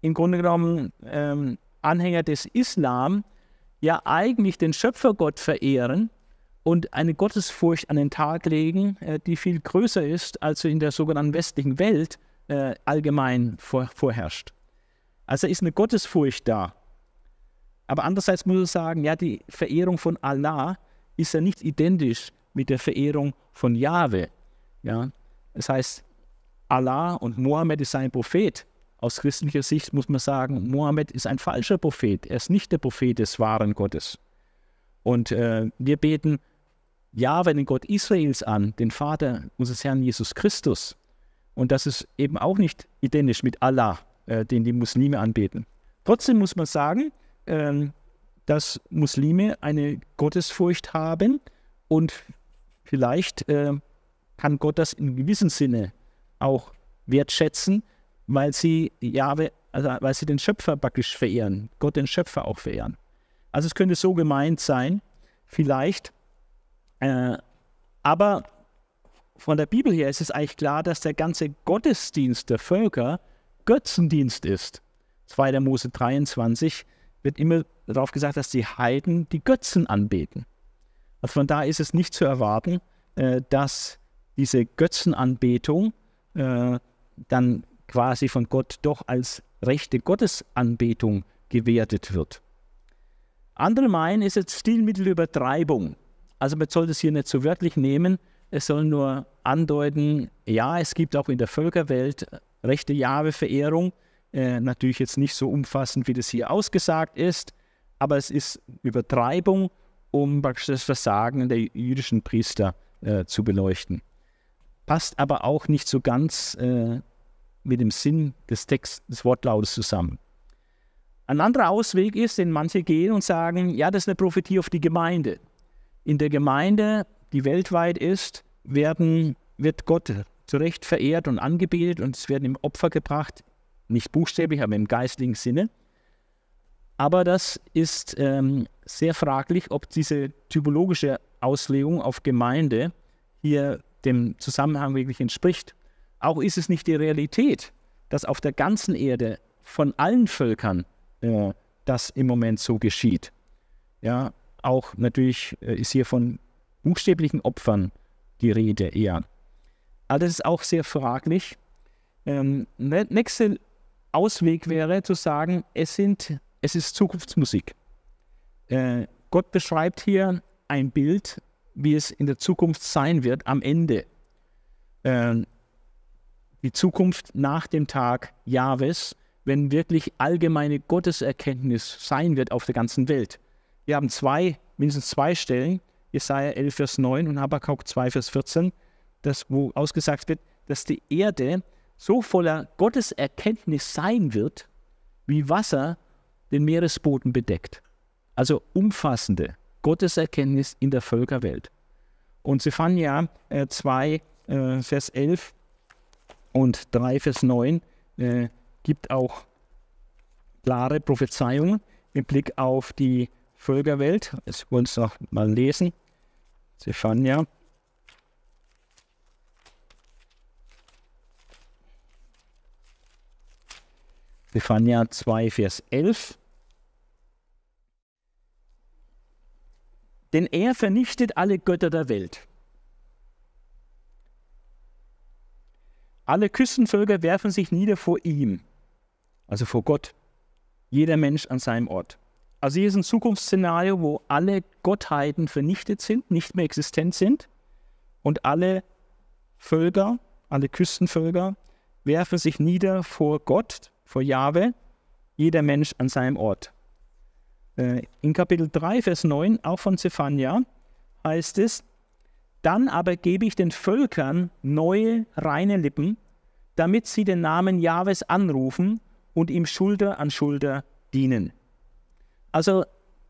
im Grunde genommen ähm, Anhänger des Islam ja eigentlich den Schöpfergott verehren und eine Gottesfurcht an den Tag legen, äh, die viel größer ist, als in der sogenannten westlichen Welt äh, allgemein vor, vorherrscht. Also ist eine Gottesfurcht da. Aber andererseits muss man sagen, ja, die Verehrung von Allah ist ja nicht identisch mit der Verehrung von Jahwe. Ja? Das heißt, Allah und Mohammed ist ein Prophet. Aus christlicher Sicht muss man sagen, Mohammed ist ein falscher Prophet. Er ist nicht der Prophet des wahren Gottes. Und äh, wir beten Jahwe, den Gott Israels, an, den Vater unseres Herrn Jesus Christus. Und das ist eben auch nicht identisch mit Allah, äh, den die Muslime anbeten. Trotzdem muss man sagen, äh, dass Muslime eine Gottesfurcht haben und vielleicht äh, kann Gott das in gewissem Sinne auch wertschätzen, weil sie Jahwe, also weil sie den Schöpfer praktisch verehren, Gott den Schöpfer auch verehren. Also es könnte so gemeint sein, vielleicht. Äh, aber von der Bibel her ist es eigentlich klar, dass der ganze Gottesdienst der Völker Götzendienst ist. 2. Mose 23 wird immer darauf gesagt, dass die Heiden die Götzen anbeten. Also von da ist es nicht zu erwarten, äh, dass diese Götzenanbetung äh, dann quasi von Gott doch als rechte Gottesanbetung gewertet wird. Andere meinen, es ist Stilmittelübertreibung. Also man soll das hier nicht so wörtlich nehmen. Es soll nur andeuten, ja, es gibt auch in der Völkerwelt rechte Jahwe-Verehrung. Äh, natürlich jetzt nicht so umfassend, wie das hier ausgesagt ist, aber es ist Übertreibung, um das Versagen der jüdischen Priester äh, zu beleuchten passt aber auch nicht so ganz äh, mit dem Sinn des Textes, des Wortlautes zusammen. Ein anderer Ausweg ist, den manche gehen und sagen, ja, das ist eine Prophetie auf die Gemeinde. In der Gemeinde, die weltweit ist, werden, wird Gott zu Recht verehrt und angebetet und es werden ihm Opfer gebracht, nicht buchstäblich, aber im geistlichen Sinne. Aber das ist ähm, sehr fraglich, ob diese typologische Auslegung auf Gemeinde hier dem Zusammenhang wirklich entspricht. Auch ist es nicht die Realität, dass auf der ganzen Erde von allen Völkern äh, das im Moment so geschieht. Ja, auch natürlich äh, ist hier von buchstäblichen Opfern die Rede eher. All das ist auch sehr fraglich. Ähm, der nächste Ausweg wäre zu sagen, es, sind, es ist Zukunftsmusik. Äh, Gott beschreibt hier ein Bild, wie es in der Zukunft sein wird am Ende. Ähm, die Zukunft nach dem Tag Jahwes, wenn wirklich allgemeine Gotteserkenntnis sein wird auf der ganzen Welt. Wir haben zwei, mindestens zwei Stellen, Jesaja 11, Vers 9 und Habakkuk 2, Vers 14, das, wo ausgesagt wird, dass die Erde so voller Gotteserkenntnis sein wird, wie Wasser den Meeresboden bedeckt. Also umfassende Gotteserkenntnis in der Völkerwelt. Und Zephania 2, äh, äh, Vers 11 und 3, Vers 9 äh, gibt auch klare Prophezeiungen im Blick auf die Völkerwelt. Jetzt wollen wir es mal lesen. Zephania. Zephania 2, Vers 11. denn er vernichtet alle Götter der Welt. Alle Küstenvölker werfen sich nieder vor ihm, also vor Gott, jeder Mensch an seinem Ort. Also hier ist ein Zukunftsszenario, wo alle Gottheiten vernichtet sind, nicht mehr existent sind und alle Völker, alle Küstenvölker werfen sich nieder vor Gott, vor Jahwe, jeder Mensch an seinem Ort. Äh, in Kapitel 3, Vers 9, auch von Zephania, heißt es, dann aber gebe ich den Völkern neue, reine Lippen, damit sie den Namen Jahwes anrufen und ihm Schulter an Schulter dienen. Also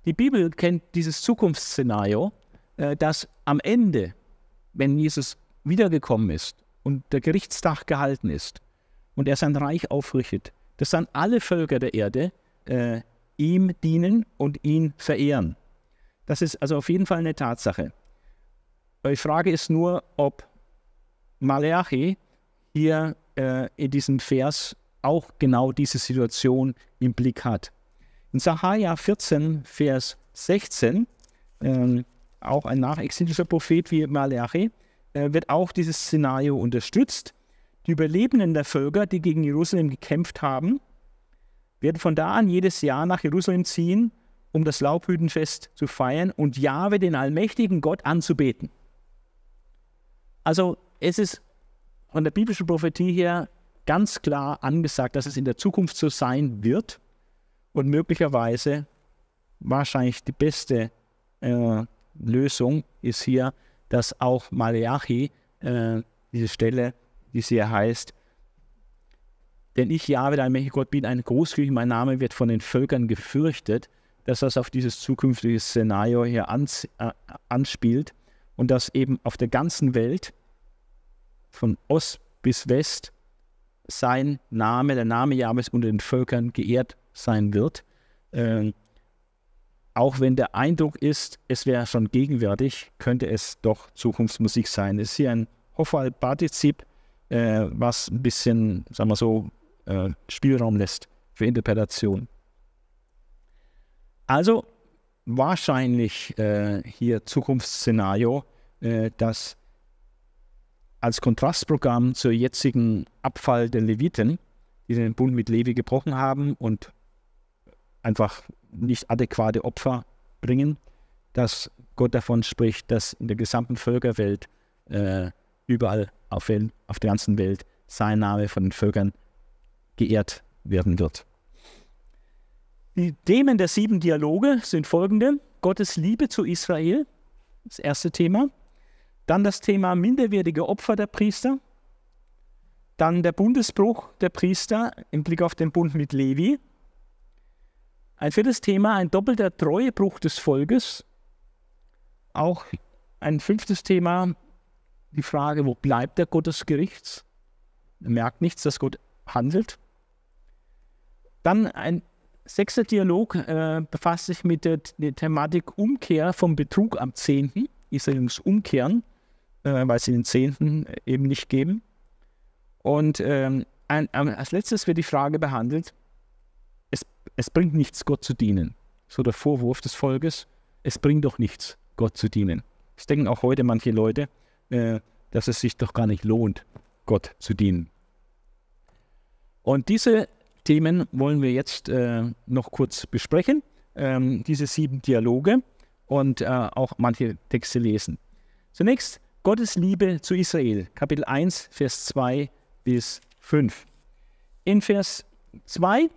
die Bibel kennt dieses Zukunftsszenario, äh, dass am Ende, wenn Jesus wiedergekommen ist und der Gerichtstag gehalten ist und er sein Reich aufrichtet, dass dann alle Völker der Erde äh, ihm dienen und ihn verehren. Das ist also auf jeden Fall eine Tatsache. Die Frage ist nur, ob Maleachi hier äh, in diesem Vers auch genau diese Situation im Blick hat. In Sahaja 14, Vers 16, äh, auch ein nachexilischer Prophet wie Maleachi, äh, wird auch dieses Szenario unterstützt. Die Überlebenden der Völker, die gegen Jerusalem gekämpft haben, werden von da an jedes Jahr nach Jerusalem ziehen, um das Laubhüttenfest zu feiern und Jahwe, den allmächtigen Gott, anzubeten. Also es ist von der biblischen Prophetie her ganz klar angesagt, dass es in der Zukunft so sein wird und möglicherweise wahrscheinlich die beste äh, Lösung ist hier, dass auch Maleachi äh, diese Stelle, die sie hier heißt, denn ich, Jahwe, der allmächtige Gott, bin ein Großkönig, mein Name wird von den Völkern gefürchtet, dass das auf dieses zukünftige Szenario hier ans, äh, anspielt und dass eben auf der ganzen Welt von Ost bis West sein Name, der Name Jahwes unter den Völkern geehrt sein wird. Äh, auch wenn der Eindruck ist, es wäre schon gegenwärtig, könnte es doch Zukunftsmusik sein. Es ist hier ein Hoffal-Partizip, äh, was ein bisschen, sagen wir so, äh, Spielraum lässt für Interpretation. Also wahrscheinlich äh, hier Zukunftsszenario, äh, dass als Kontrastprogramm zur jetzigen Abfall der Leviten, die den Bund mit Levi gebrochen haben und einfach nicht adäquate Opfer bringen, dass Gott davon spricht, dass in der gesamten Völkerwelt, äh, überall auf, auf der ganzen Welt, sein Name von den Völkern geehrt werden wird. Die Themen der sieben Dialoge sind folgende. Gottes Liebe zu Israel, das erste Thema. Dann das Thema minderwertige Opfer der Priester. Dann der Bundesbruch der Priester im Blick auf den Bund mit Levi. Ein viertes Thema, ein doppelter Treuebruch des Volkes. Auch ein fünftes Thema, die Frage, wo bleibt der Gott des Gerichts? Er merkt nichts, dass Gott handelt. Dann ein sechster Dialog äh, befasst sich mit der, der, Thematik Umkehr vom Betrug am 10. Israel muss umkehren, äh, weil sie den 10. Äh, eben nicht geben. Und ähm, ein, als letztes wird die Frage behandelt, es, es bringt nichts, Gott zu dienen. So der Vorwurf des Volkes, es bringt doch nichts, Gott zu dienen. Das denken auch heute manche Leute, äh, dass es sich doch gar nicht lohnt, Gott zu dienen. Und diese Themen wollen wir jetzt äh, noch kurz besprechen. Ähm, diese sieben Dialoge und äh, auch manche Texte lesen. Zunächst Gottes Liebe zu Israel, Kapitel 1, Vers 2 bis 5. In Vers 2a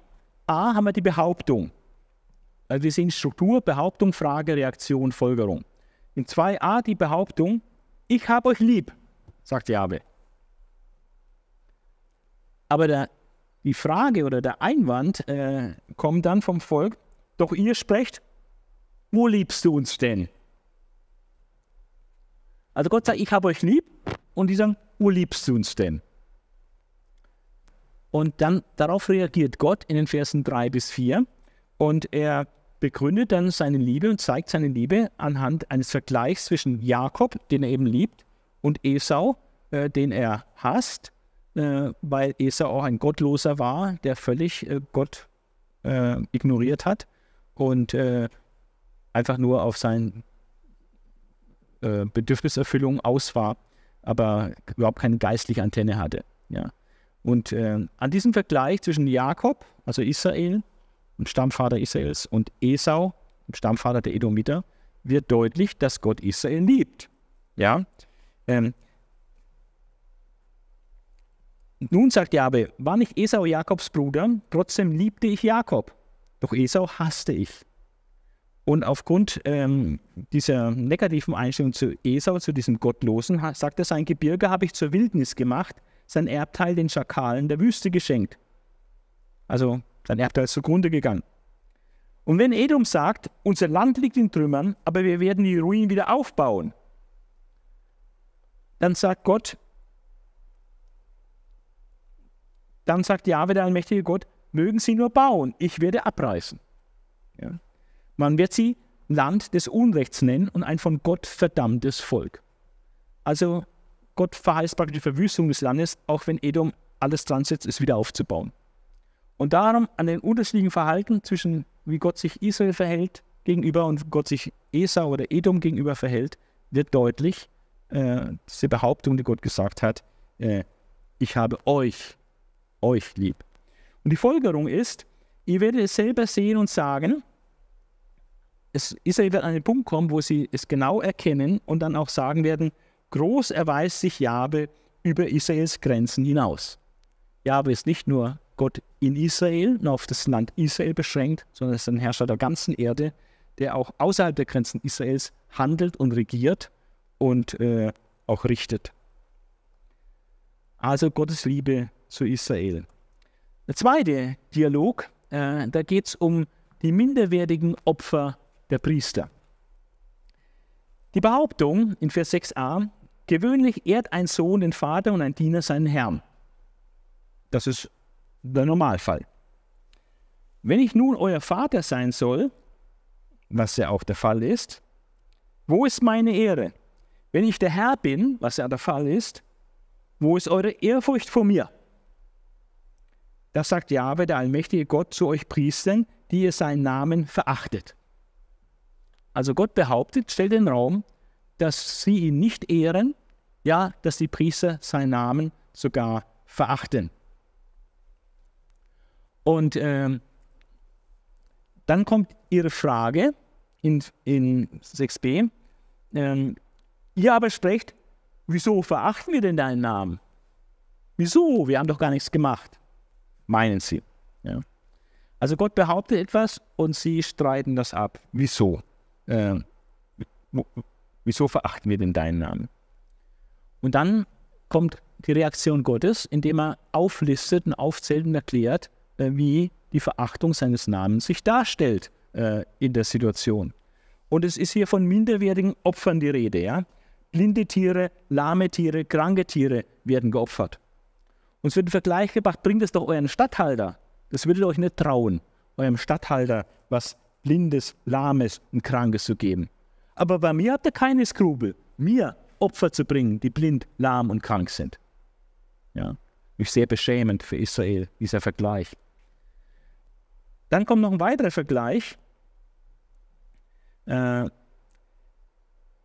haben wir die Behauptung. Also wir sehen Struktur, Behauptung, Frage, Reaktion, Folgerung. In 2a die Behauptung, ich habe euch lieb, sagt Jabe. Aber der die Frage oder der Einwand äh, kommt dann vom Volk, doch ihr sprecht, wo liebst du uns denn? Also Gott sagt, ich habe euch lieb und die sagen, wo liebst du uns denn? Und dann darauf reagiert Gott in den Versen 3 bis 4 und er begründet dann seine Liebe und zeigt seine Liebe anhand eines Vergleichs zwischen Jakob, den er eben liebt, und Esau, äh, den er hasst äh, weil Esau auch ein Gottloser war, der völlig äh, Gott äh, ignoriert hat und äh, einfach nur auf seine äh, Bedürfniserfüllung aus war, aber überhaupt keine geistliche Antenne hatte. Ja. Und äh, an diesem Vergleich zwischen Jakob, also Israel, dem Stammvater Israels, und Esau, dem Stammvater der Edomiter, wird deutlich, dass Gott Israel liebt. Ja. Ähm, nun sagt Jabe, war nicht Esau Jakobs Bruder, trotzdem liebte ich Jakob, doch Esau hasste ich. Und aufgrund ähm, dieser negativen Einstellung zu Esau, zu diesem Gottlosen, sagt er, sein Gebirge habe ich zur Wildnis gemacht, sein Erbteil den Schakalen der Wüste geschenkt. Also sein Erbteil ist zugrunde gegangen. Und wenn Edom sagt, unser Land liegt in Trümmern, aber wir werden die Ruinen wieder aufbauen, dann sagt Gott, dann sagt Jahwe, der allmächtige Gott, mögen sie nur bauen, ich werde abreißen. Ja. Man wird sie Land des Unrechts nennen und ein von Gott verdammtes Volk. Also Gott verheißt praktisch die Verwüstung des Landes, auch wenn Edom alles dran setzt, es wieder aufzubauen. Und darum an den unterschiedlichen Verhalten zwischen wie Gott sich Israel verhält gegenüber und Gott sich Esau oder Edom gegenüber verhält, wird deutlich äh, diese Behauptung, die Gott gesagt hat, äh, ich habe euch euch lieb. Und die Folgerung ist, ihr werdet es selber sehen und sagen, es Israel wird an den Punkt kommen, wo sie es genau erkennen und dann auch sagen werden, groß erweist sich Jahwe über Israels Grenzen hinaus. Jahwe ist nicht nur Gott in Israel nur auf das Land Israel beschränkt, sondern es ist ein Herrscher der ganzen Erde, der auch außerhalb der Grenzen Israels handelt und regiert und äh, auch richtet. Also Gottes Liebe zu Israel. Der zweite Dialog, äh, da geht es um die minderwertigen Opfer der Priester. Die Behauptung in Vers 6a, gewöhnlich ehrt ein Sohn den Vater und ein Diener seinen Herrn. Das ist der Normalfall. Wenn ich nun euer Vater sein soll, was ja auch der Fall ist, wo ist meine Ehre? Wenn ich der Herr bin, was ja der Fall ist, wo ist eure Ehrfurcht vor mir? Das sagt Jahwe, der allmächtige Gott, zu euch Priestern, die ihr seinen Namen verachtet. Also Gott behauptet, stellt den Raum, dass sie ihn nicht ehren, ja, dass die Priester seinen Namen sogar verachten. Und ähm, dann kommt ihre Frage in, in 6b. Ähm, ihr aber sprecht, wieso verachten wir denn deinen Namen? Wieso? Wir haben doch gar nichts gemacht meinen sie. Ja. Also Gott behauptet etwas und sie streiten das ab. Wieso? Äh, wieso verachten wir denn deinen Namen? Und dann kommt die Reaktion Gottes, indem er auflistet und aufzählt und erklärt, äh, wie die Verachtung seines Namens sich darstellt äh, in der Situation. Und es ist hier von minderwertigen Opfern die Rede. Ja? Blinde Tiere, lahme Tiere, kranke Tiere werden geopfert. Und es wird ein Vergleich gebracht, bringt es doch euren Statthalter. Das würdet ihr euch nicht trauen, eurem Statthalter was Blindes, Lahmes und Krankes zu geben. Aber bei mir habt ihr keine Skrupel, mir Opfer zu bringen, die blind, lahm und krank sind. Ja, mich sehr beschämend für Israel, dieser Vergleich. Dann kommt noch ein weiterer Vergleich. Äh,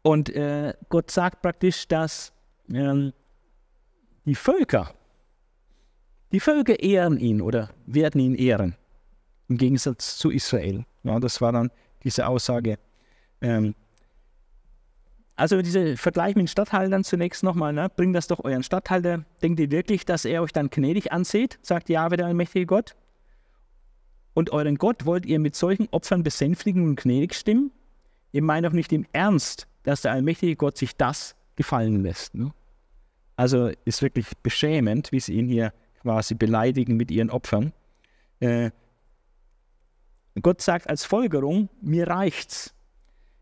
und äh, Gott sagt praktisch, dass ähm, die Völker die Völker ehren ihn oder werden ihn ehren, im Gegensatz zu Israel. Ja, das war dann diese Aussage. Ähm, also dieser Vergleich mit den Stadthaltern zunächst nochmal, ne? bringt das doch euren Stadthalter. Denkt ihr wirklich, dass er euch dann gnädig ansieht, sagt Jahwe, der allmächtige Gott? Und euren Gott wollt ihr mit solchen Opfern besänftigen und gnädig stimmen? Ihr meint doch nicht im Ernst, dass der allmächtige Gott sich das gefallen lässt. Ne? Also ist wirklich beschämend, wie sie ihn hier quasi beleidigen mit ihren Opfern. Äh, Gott sagt als Folgerung, mir reicht's.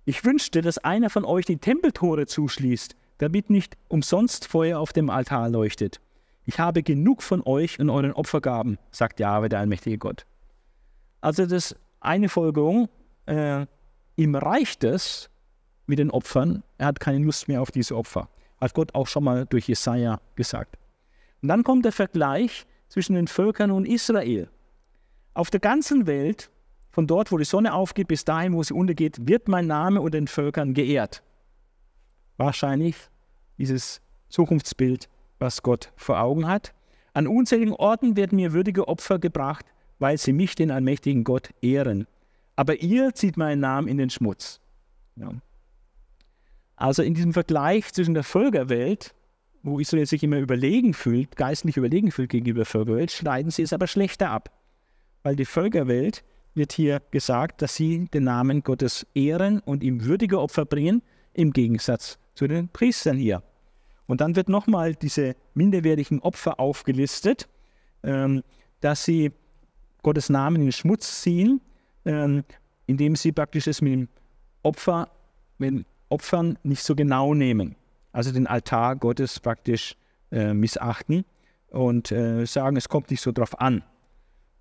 Ich wünschte, dass einer von euch die Tempeltore zuschließt, damit nicht umsonst Feuer auf dem Altar leuchtet. Ich habe genug von euch und euren Opfergaben, sagt Jahwe, der allmächtige Gott. Also das eine Folgerung, äh, ihm reicht es mit den Opfern, er hat keine Lust mehr auf diese Opfer. Hat Gott auch schon mal durch Jesaja gesagt. Und dann kommt der Vergleich zwischen den Völkern und Israel. Auf der ganzen Welt, von dort, wo die Sonne aufgeht, bis dahin, wo sie untergeht, wird mein Name unter den Völkern geehrt. Wahrscheinlich dieses Zukunftsbild, was Gott vor Augen hat. An unzähligen Orten werden mir würdige Opfer gebracht, weil sie mich, den allmächtigen Gott, ehren. Aber ihr zieht meinen Namen in den Schmutz. Ja. Also in diesem Vergleich zwischen der Völkerwelt wo Israel sich immer überlegen fühlt, geistlich überlegen fühlt gegenüber der Völkerwelt, schneiden sie es aber schlechter ab. Weil die Völkerwelt wird hier gesagt, dass sie den Namen Gottes ehren und ihm würdige Opfer bringen, im Gegensatz zu den Priestern hier. Und dann wird nochmal diese minderwertigen Opfer aufgelistet, ähm, dass sie Gottes Namen in Schmutz ziehen, ähm, indem sie praktisch es mit dem Opfer, mit Opfern nicht so genau nehmen also den Altar Gottes praktisch äh, missachten und äh, sagen, es kommt nicht so drauf an.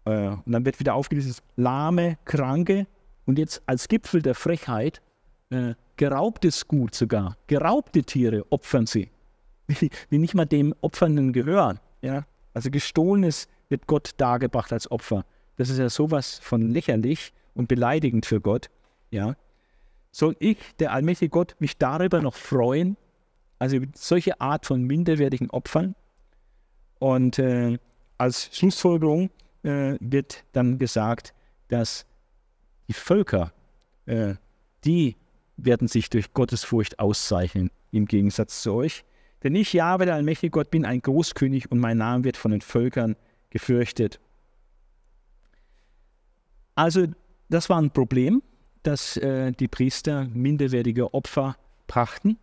Äh, und dann wird wieder aufgelistet, lahme, kranke und jetzt als Gipfel der Frechheit, äh, geraubtes Gut sogar, geraubte Tiere opfern sie, die nicht mal dem Opfernden gehören. Ja? Also gestohlenes wird Gott dargebracht als Opfer. Das ist ja sowas von lächerlich und beleidigend für Gott. Ja? Soll ich, der allmächtige Gott, mich darüber noch freuen, also solche Art von minderwertigen Opfern. Und äh, als Schlussfolgerung äh, wird dann gesagt, dass die Völker, äh, die werden sich durch Gottesfurcht auszeichnen, im Gegensatz zu euch. Denn ich, Jahwe, der allmächtige Gott, bin ein Großkönig und mein Name wird von den Völkern gefürchtet. Also das war ein Problem, dass äh, die Priester minderwertige Opfer brachten.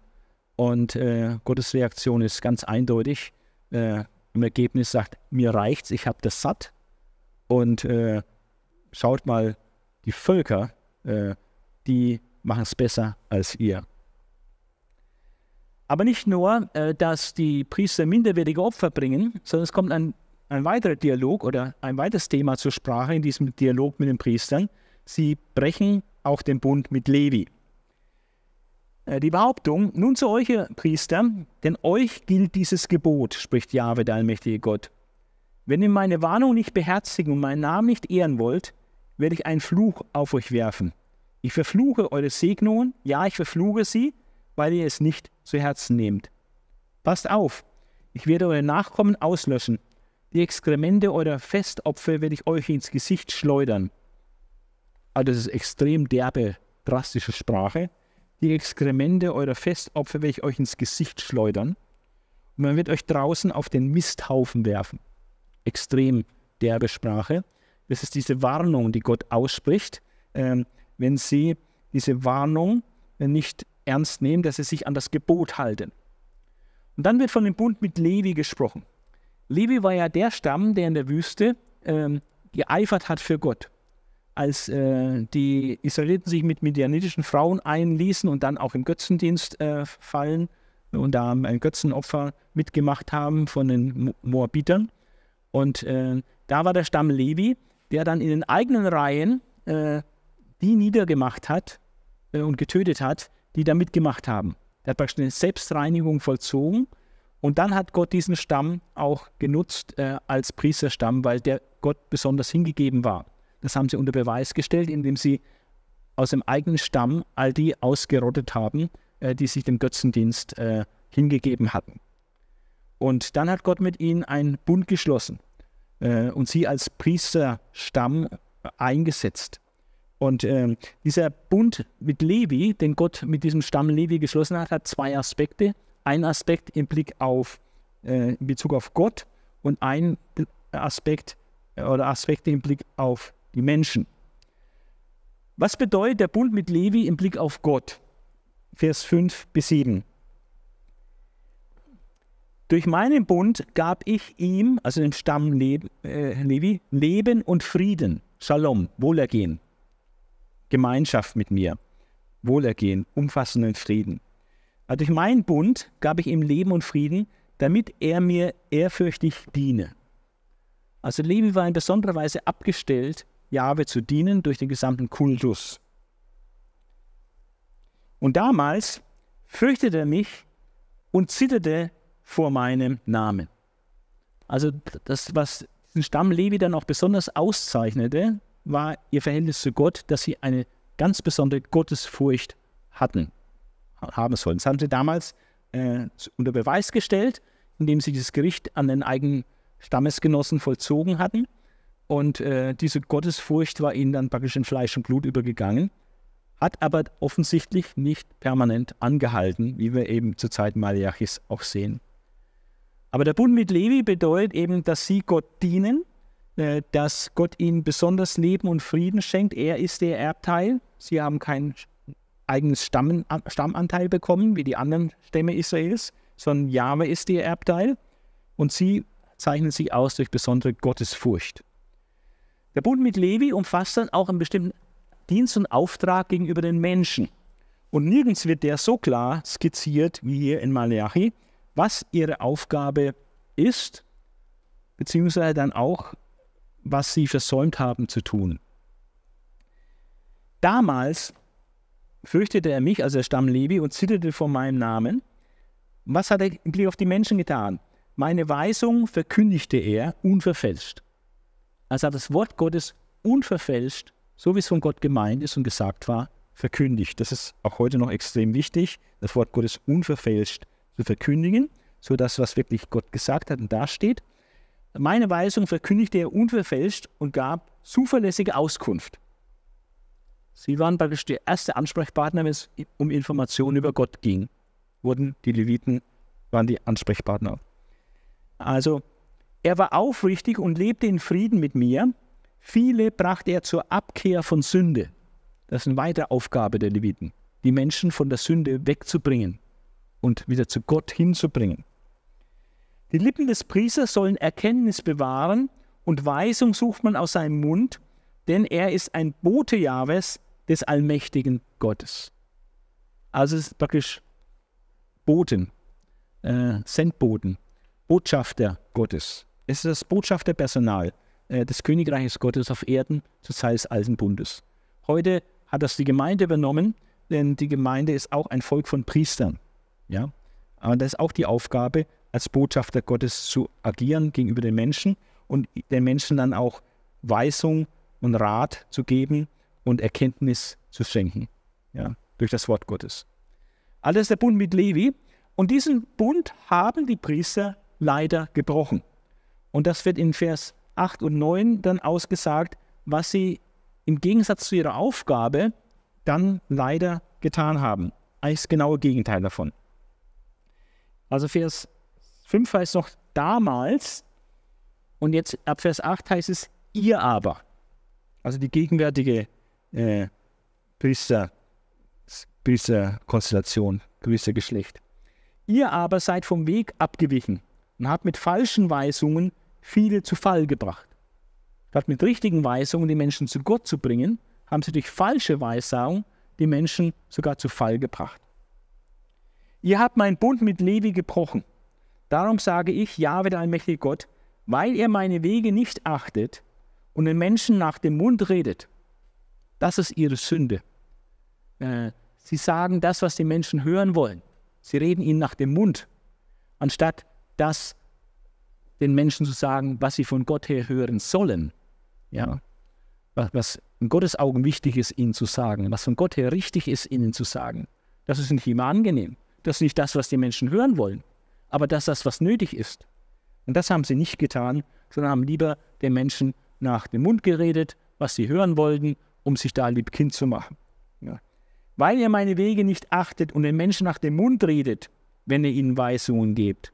Und äh, Gottes Reaktion ist ganz eindeutig. Äh, Im Ergebnis sagt, mir reicht's, ich habe das satt. Und äh, schaut mal, die Völker, äh, die machen es besser als ihr. Aber nicht nur, äh, dass die Priester minderwertige Opfer bringen, sondern es kommt ein, ein weiterer Dialog oder ein weiteres Thema zur Sprache in diesem Dialog mit den Priestern. Sie brechen auch den Bund mit Levi. Äh, die Behauptung, nun zu euch, ihr Priester, denn euch gilt dieses Gebot, spricht Jahwe, der allmächtige Gott. Wenn ihr meine Warnung nicht beherzigen und meinen Namen nicht ehren wollt, werde ich einen Fluch auf euch werfen. Ich verfluche eure Segnungen, ja, ich verfluche sie, weil ihr es nicht zu Herzen nehmt. Passt auf, ich werde eure Nachkommen auslöschen. Die Exkremente eurer Festopfer werde ich euch ins Gesicht schleudern. Also das ist extrem derbe, drastische Sprache die Exkremente eurer Festopfer werde ich euch ins Gesicht schleudern und man wird euch draußen auf den Misthaufen werfen. Extrem derbe Sprache. Das ist diese Warnung, die Gott ausspricht, ähm, wenn sie diese Warnung nicht ernst nehmen, dass sie sich an das Gebot halten. Und dann wird von dem Bund mit Levi gesprochen. Levi war ja der Stamm, der in der Wüste ähm, geeifert hat für Gott als äh, die Israeliten sich mit medianitischen Frauen einließen und dann auch im Götzendienst äh, fallen und da ein Götzenopfer mitgemacht haben von den Moabitern. Und äh, da war der Stamm Levi, der dann in den eigenen Reihen äh, die niedergemacht hat äh, und getötet hat, die da mitgemacht haben. Der hat praktisch eine Selbstreinigung vollzogen. Und dann hat Gott diesen Stamm auch genutzt äh, als Priesterstamm, weil der Gott besonders hingegeben war. Das haben sie unter Beweis gestellt, indem sie aus dem eigenen Stamm all die ausgerottet haben, äh, die sich dem Götzendienst äh, hingegeben hatten. Und dann hat Gott mit ihnen einen Bund geschlossen äh, und sie als Priesterstamm äh, eingesetzt. Und äh, dieser Bund mit Levi, den Gott mit diesem Stamm Levi geschlossen hat, hat zwei Aspekte. Ein Aspekt im Blick auf, äh, in Bezug auf Gott und ein Aspekt oder Aspekte im Blick auf die Menschen. Was bedeutet der Bund mit Levi im Blick auf Gott? Vers 5 bis 7. Durch meinen Bund gab ich ihm, also dem Stamm Leb, äh, Levi, Leben und Frieden, Shalom, Wohlergehen, Gemeinschaft mit mir, Wohlergehen, umfassenden Frieden. Aber durch meinen Bund gab ich ihm Leben und Frieden, damit er mir ehrfürchtig diene. Also Levi war in besonderer Weise abgestellt Jahwe zu dienen durch den gesamten Kultus. Und damals fürchtete er mich und zitterte vor meinem Namen. Also das, was den Stamm Levi dann auch besonders auszeichnete, war ihr Verhältnis zu Gott, dass sie eine ganz besondere Gottesfurcht hatten, haben sollen. Das haben sie damals äh, unter Beweis gestellt, indem sie dieses Gericht an den eigenen Stammesgenossen vollzogen hatten. Und äh, diese Gottesfurcht war ihnen dann praktisch in Fleisch und Blut übergegangen, hat aber offensichtlich nicht permanent angehalten, wie wir eben zur Zeit Malachis auch sehen. Aber der Bund mit Levi bedeutet eben, dass sie Gott dienen, äh, dass Gott ihnen besonders Leben und Frieden schenkt. Er ist ihr Erbteil. Sie haben keinen eigenes Stamm, äh, Stammanteil bekommen, wie die anderen Stämme Israels, sondern Jahwe ist ihr Erbteil. Und sie zeichnen sich aus durch besondere Gottesfurcht. Der Bund mit Levi umfasst dann auch einen bestimmten Dienst und Auftrag gegenüber den Menschen. Und nirgends wird der so klar skizziert wie hier in Malachi, was ihre Aufgabe ist, beziehungsweise dann auch, was sie versäumt haben zu tun. Damals fürchtete er mich, also der Stamm Levi, und zitterte vor meinem Namen. Was hat er im Blick auf die Menschen getan? Meine Weisung verkündigte er unverfälscht also er das Wort Gottes unverfälscht, so wie es von Gott gemeint ist und gesagt war, verkündigt. Das ist auch heute noch extrem wichtig, das Wort Gottes unverfälscht zu verkündigen, so dass was wirklich Gott gesagt hat und dasteht. Meine Weisung verkündigte er unverfälscht und gab zuverlässige Auskunft. Sie waren praktisch der erste Ansprechpartner, wenn es um Informationen über Gott ging. Wurden die Leviten, waren die Ansprechpartner. Also er war aufrichtig und lebte in Frieden mit mir. Viele brachte er zur Abkehr von Sünde. Das ist eine weitere Aufgabe der Leviten, die Menschen von der Sünde wegzubringen und wieder zu Gott hinzubringen. Die Lippen des Priesters sollen Erkenntnis bewahren und Weisung sucht man aus seinem Mund, denn er ist ein Bote Jahwes des allmächtigen Gottes. Also es ist praktisch Boten, äh, Sendboten, Botschafter Gottes. Es ist das Botschafterpersonal äh, des Königreiches Gottes auf Erden zur Zeit des Alten Bundes. Heute hat das die Gemeinde übernommen, denn die Gemeinde ist auch ein Volk von Priestern. Ja? Aber das ist auch die Aufgabe, als Botschafter Gottes zu agieren gegenüber den Menschen und den Menschen dann auch Weisung und Rat zu geben und Erkenntnis zu schenken. Ja? Durch das Wort Gottes. Alles also der Bund mit Levi. Und diesen Bund haben die Priester leider gebrochen. Und das wird in Vers 8 und 9 dann ausgesagt, was sie im Gegensatz zu ihrer Aufgabe dann leider getan haben. Eigentlich das genaue Gegenteil davon. Also Vers 5 heißt noch damals und jetzt ab Vers 8 heißt es ihr aber. Also die gegenwärtige äh, Priester, Priesterkonstellation, Priestergeschlecht. Ihr aber seid vom Weg abgewichen und habt mit falschen Weisungen viele zu Fall gebracht. Statt mit richtigen Weisungen die Menschen zu Gott zu bringen, haben sie durch falsche Weissagung die Menschen sogar zu Fall gebracht. Ihr habt meinen Bund mit Levi gebrochen. Darum sage ich, Jahwe, der allmächtige Gott, weil ihr meine Wege nicht achtet und den Menschen nach dem Mund redet. Das ist ihre Sünde. Äh, sie sagen das, was die Menschen hören wollen. Sie reden ihnen nach dem Mund, anstatt das den Menschen zu sagen, was sie von Gott her hören sollen. Ja? Was, in Gottes Augen wichtig ist, ihnen zu sagen, was von Gott her richtig ist, ihnen zu sagen. Das ist nicht immer angenehm. Das ist nicht das, was die Menschen hören wollen, aber das ist das, was nötig ist. Und das haben sie nicht getan, sondern haben lieber den Menschen nach dem Mund geredet, was sie hören wollten, um sich da liebkind zu machen. Ja. Weil ihr meine Wege nicht achtet und den Menschen nach dem Mund redet, wenn ihr ihnen Weisungen gebt,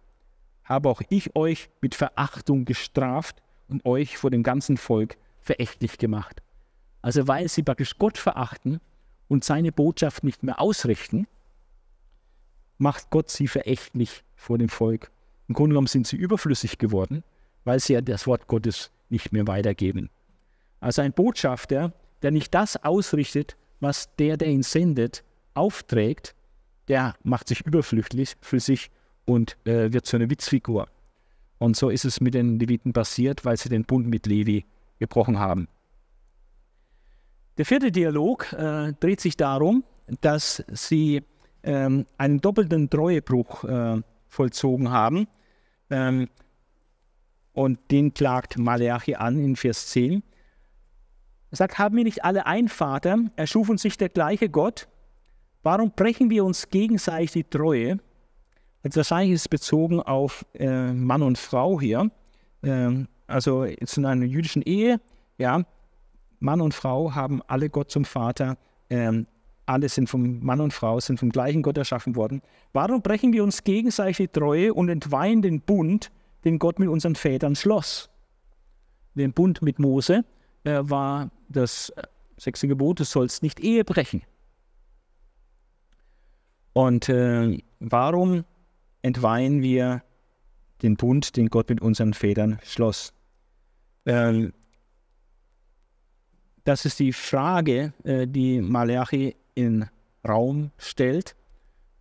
habe auch ich euch mit Verachtung gestraft und euch vor dem ganzen Volk verächtlich gemacht. Also weil sie praktisch Gott verachten und seine Botschaft nicht mehr ausrichten, macht Gott sie verächtlich vor dem Volk. Im Grunde genommen sind sie überflüssig geworden, weil sie ja das Wort Gottes nicht mehr weitergeben. Also ein Botschafter, der nicht das ausrichtet, was der, der ihn sendet, aufträgt, der macht sich überflüssig und äh, wird zu einer Witzfigur. Und so ist es mit den Leviten passiert, weil sie den Bund mit Levi gebrochen haben. Der vierte Dialog äh, dreht sich darum, dass sie ähm, einen doppelten Treuebruch äh, vollzogen haben. Ähm, und den klagt Maleachi an in Vers 10. Er sagt, haben wir nicht alle ein Vater, uns nicht der gleiche Gott? Warum brechen wir uns gegenseitig die Treue? Jetzt also wahrscheinlich ist es bezogen auf äh, Mann und Frau hier. Ähm, also jetzt in einer jüdischen Ehe, ja, Mann und Frau haben alle Gott zum Vater. Ähm, alle sind vom Mann und Frau, sind vom gleichen Gott erschaffen worden. Warum brechen wir uns gegenseitig die Treue und entweihen den Bund, den Gott mit unseren Vätern schloss? Den Bund mit Mose äh, war das äh, sechste Gebot, du sollst nicht Ehe brechen. Und äh, warum entweihen wir den Bund, den Gott mit unseren Federn schloss. Ähm, das ist die Frage, äh, die Malachi in Raum stellt.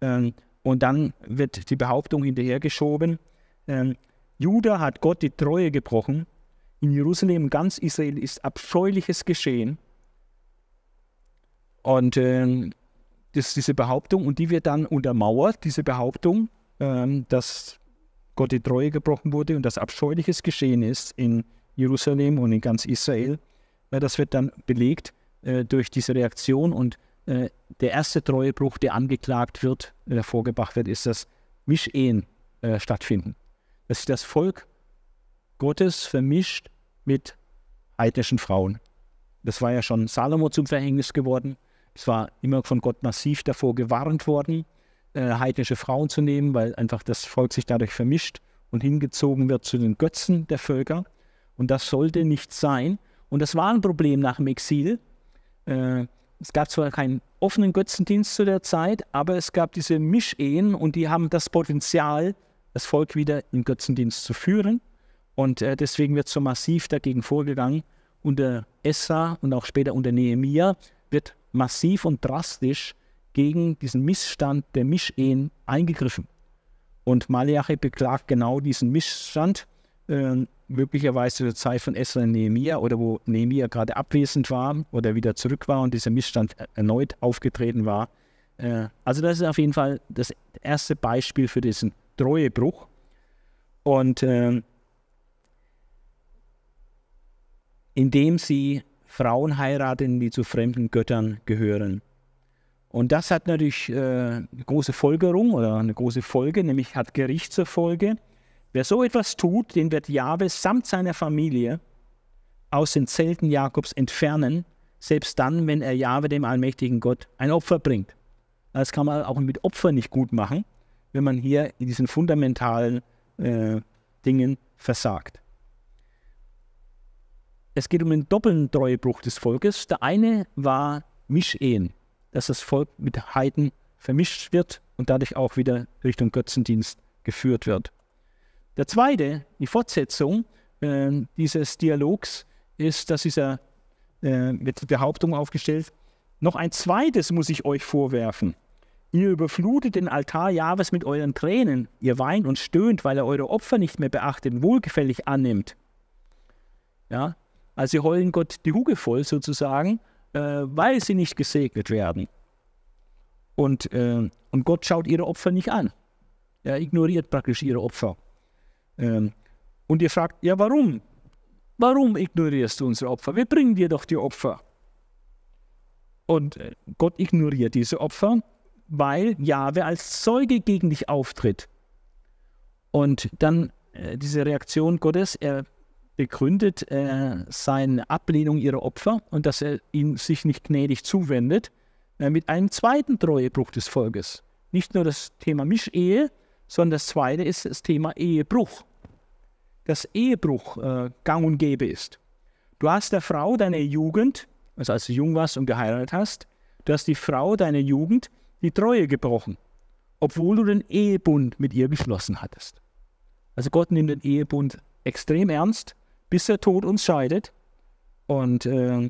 Ähm, und dann wird die Behauptung hinterhergeschoben, ähm, Juda hat Gott die Treue gebrochen, in Jerusalem ganz Israel ist abscheuliches geschehen. Und ähm, das ist diese Behauptung, und die wird dann untermauert, diese Behauptung, ähm, dass Gott die Treue gebrochen wurde und das Abscheuliches geschehen ist in Jerusalem und in ganz Israel. Ja, das wird dann belegt äh, durch diese Reaktion und äh, der erste Treuebruch, der angeklagt wird, äh, der vorgebracht wird, ist, dass Mischehen äh, stattfinden. Dass sich das Volk Gottes vermischt mit heidnischen Frauen. Das war ja schon Salomo zum Verhängnis geworden. Es war immer von Gott massiv davor gewarnt worden äh, heidnische Frauen zu nehmen, weil einfach das Volk sich dadurch vermischt und hingezogen wird zu den Götzen der Völker. Und das sollte nicht sein. Und das war ein Problem nach dem Exil. Äh, es gab zwar keinen offenen Götzendienst zu der Zeit, aber es gab diese Mischehen und die haben das Potenzial, das Volk wieder in Götzendienst zu führen. Und äh, deswegen wird so massiv dagegen vorgegangen. Unter Essa und auch später unter Nehemia wird massiv und drastisch gegen diesen Missstand der Mischehen eingegriffen. Und Malachi beklagt genau diesen Missstand, äh, möglicherweise zur Zeit von Esra und Nehemiah oder wo Nehemiah gerade abwesend war oder wieder zurück war und dieser Missstand erneut aufgetreten war. Äh, also das ist auf jeden Fall das erste Beispiel für diesen Treuebruch. Und äh, indem sie Frauen heiraten, die zu fremden Göttern gehören. Und das hat natürlich äh, eine große Folgerung oder eine große Folge, nämlich hat Gericht zur Folge. Wer so etwas tut, den wird Jahwe samt seiner Familie aus den Zelten Jakobs entfernen, selbst dann, wenn er Jahwe, dem allmächtigen Gott, ein Opfer bringt. Das kann man auch mit Opfer nicht gut machen, wenn man hier in diesen fundamentalen äh, Dingen versagt. Es geht um den doppelten Treuebruch des Volkes. Der eine war Mischehen dass das Volk mit Heiden vermischt wird und dadurch auch wieder Richtung Götzendienst geführt wird. Der zweite, die Fortsetzung äh, dieses Dialogs, ist, dass dieser äh, die Behauptung aufgestellt, noch ein zweites muss ich euch vorwerfen. Ihr überflutet den Altar Jahwes mit euren Tränen, ihr weint und stöhnt, weil er eure Opfer nicht mehr beachtet und wohlgefällig annimmt. Ja, also sie heulen Gott die Huge voll sozusagen äh, weil sie nicht gesegnet werden. Und, äh, und Gott schaut ihre Opfer nicht an. Er ignoriert praktisch ihre Opfer. Ähm, und ihr fragt, ja warum? Warum ignorierst du unsere Opfer? Wir bringen dir doch die Opfer. Und äh, Gott ignoriert diese Opfer, weil Jahwe als Zeuge gegen dich auftritt. Und dann äh, diese Reaktion Gottes, er begründet äh, seine Ablehnung ihrer Opfer und dass er ihnen sich nicht gnädig zuwendet, äh, mit einem zweiten Treuebruch des Volkes. Nicht nur das Thema Mischehe, sondern das zweite ist das Thema Ehebruch. Dass Ehebruch äh, gang und gäbe ist. Du hast der Frau deiner Jugend, also als du jung warst und geheiratet hast, du hast die Frau deiner Jugend die Treue gebrochen, obwohl du den Ehebund mit ihr geschlossen hattest. Also Gott nimmt den Ehebund extrem ernst bis der Tod uns scheidet. Und, äh,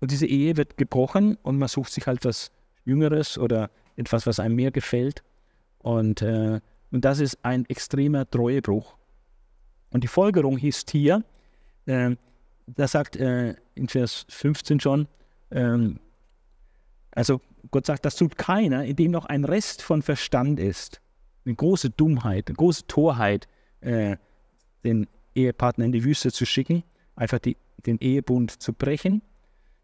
und diese Ehe wird gebrochen und man sucht sich halt was Jüngeres oder etwas, was einem mehr gefällt. Und, äh, und das ist ein extremer Treuebruch. Und die Folgerung hieß hier, äh, da sagt äh, in Vers 15 schon, ähm, also Gott sagt, das tut keiner, in dem noch ein Rest von Verstand ist. Eine große Dummheit, eine große Torheit, äh, den Ehepartner in die Wüste zu schicken, einfach die, den Ehebund zu brechen.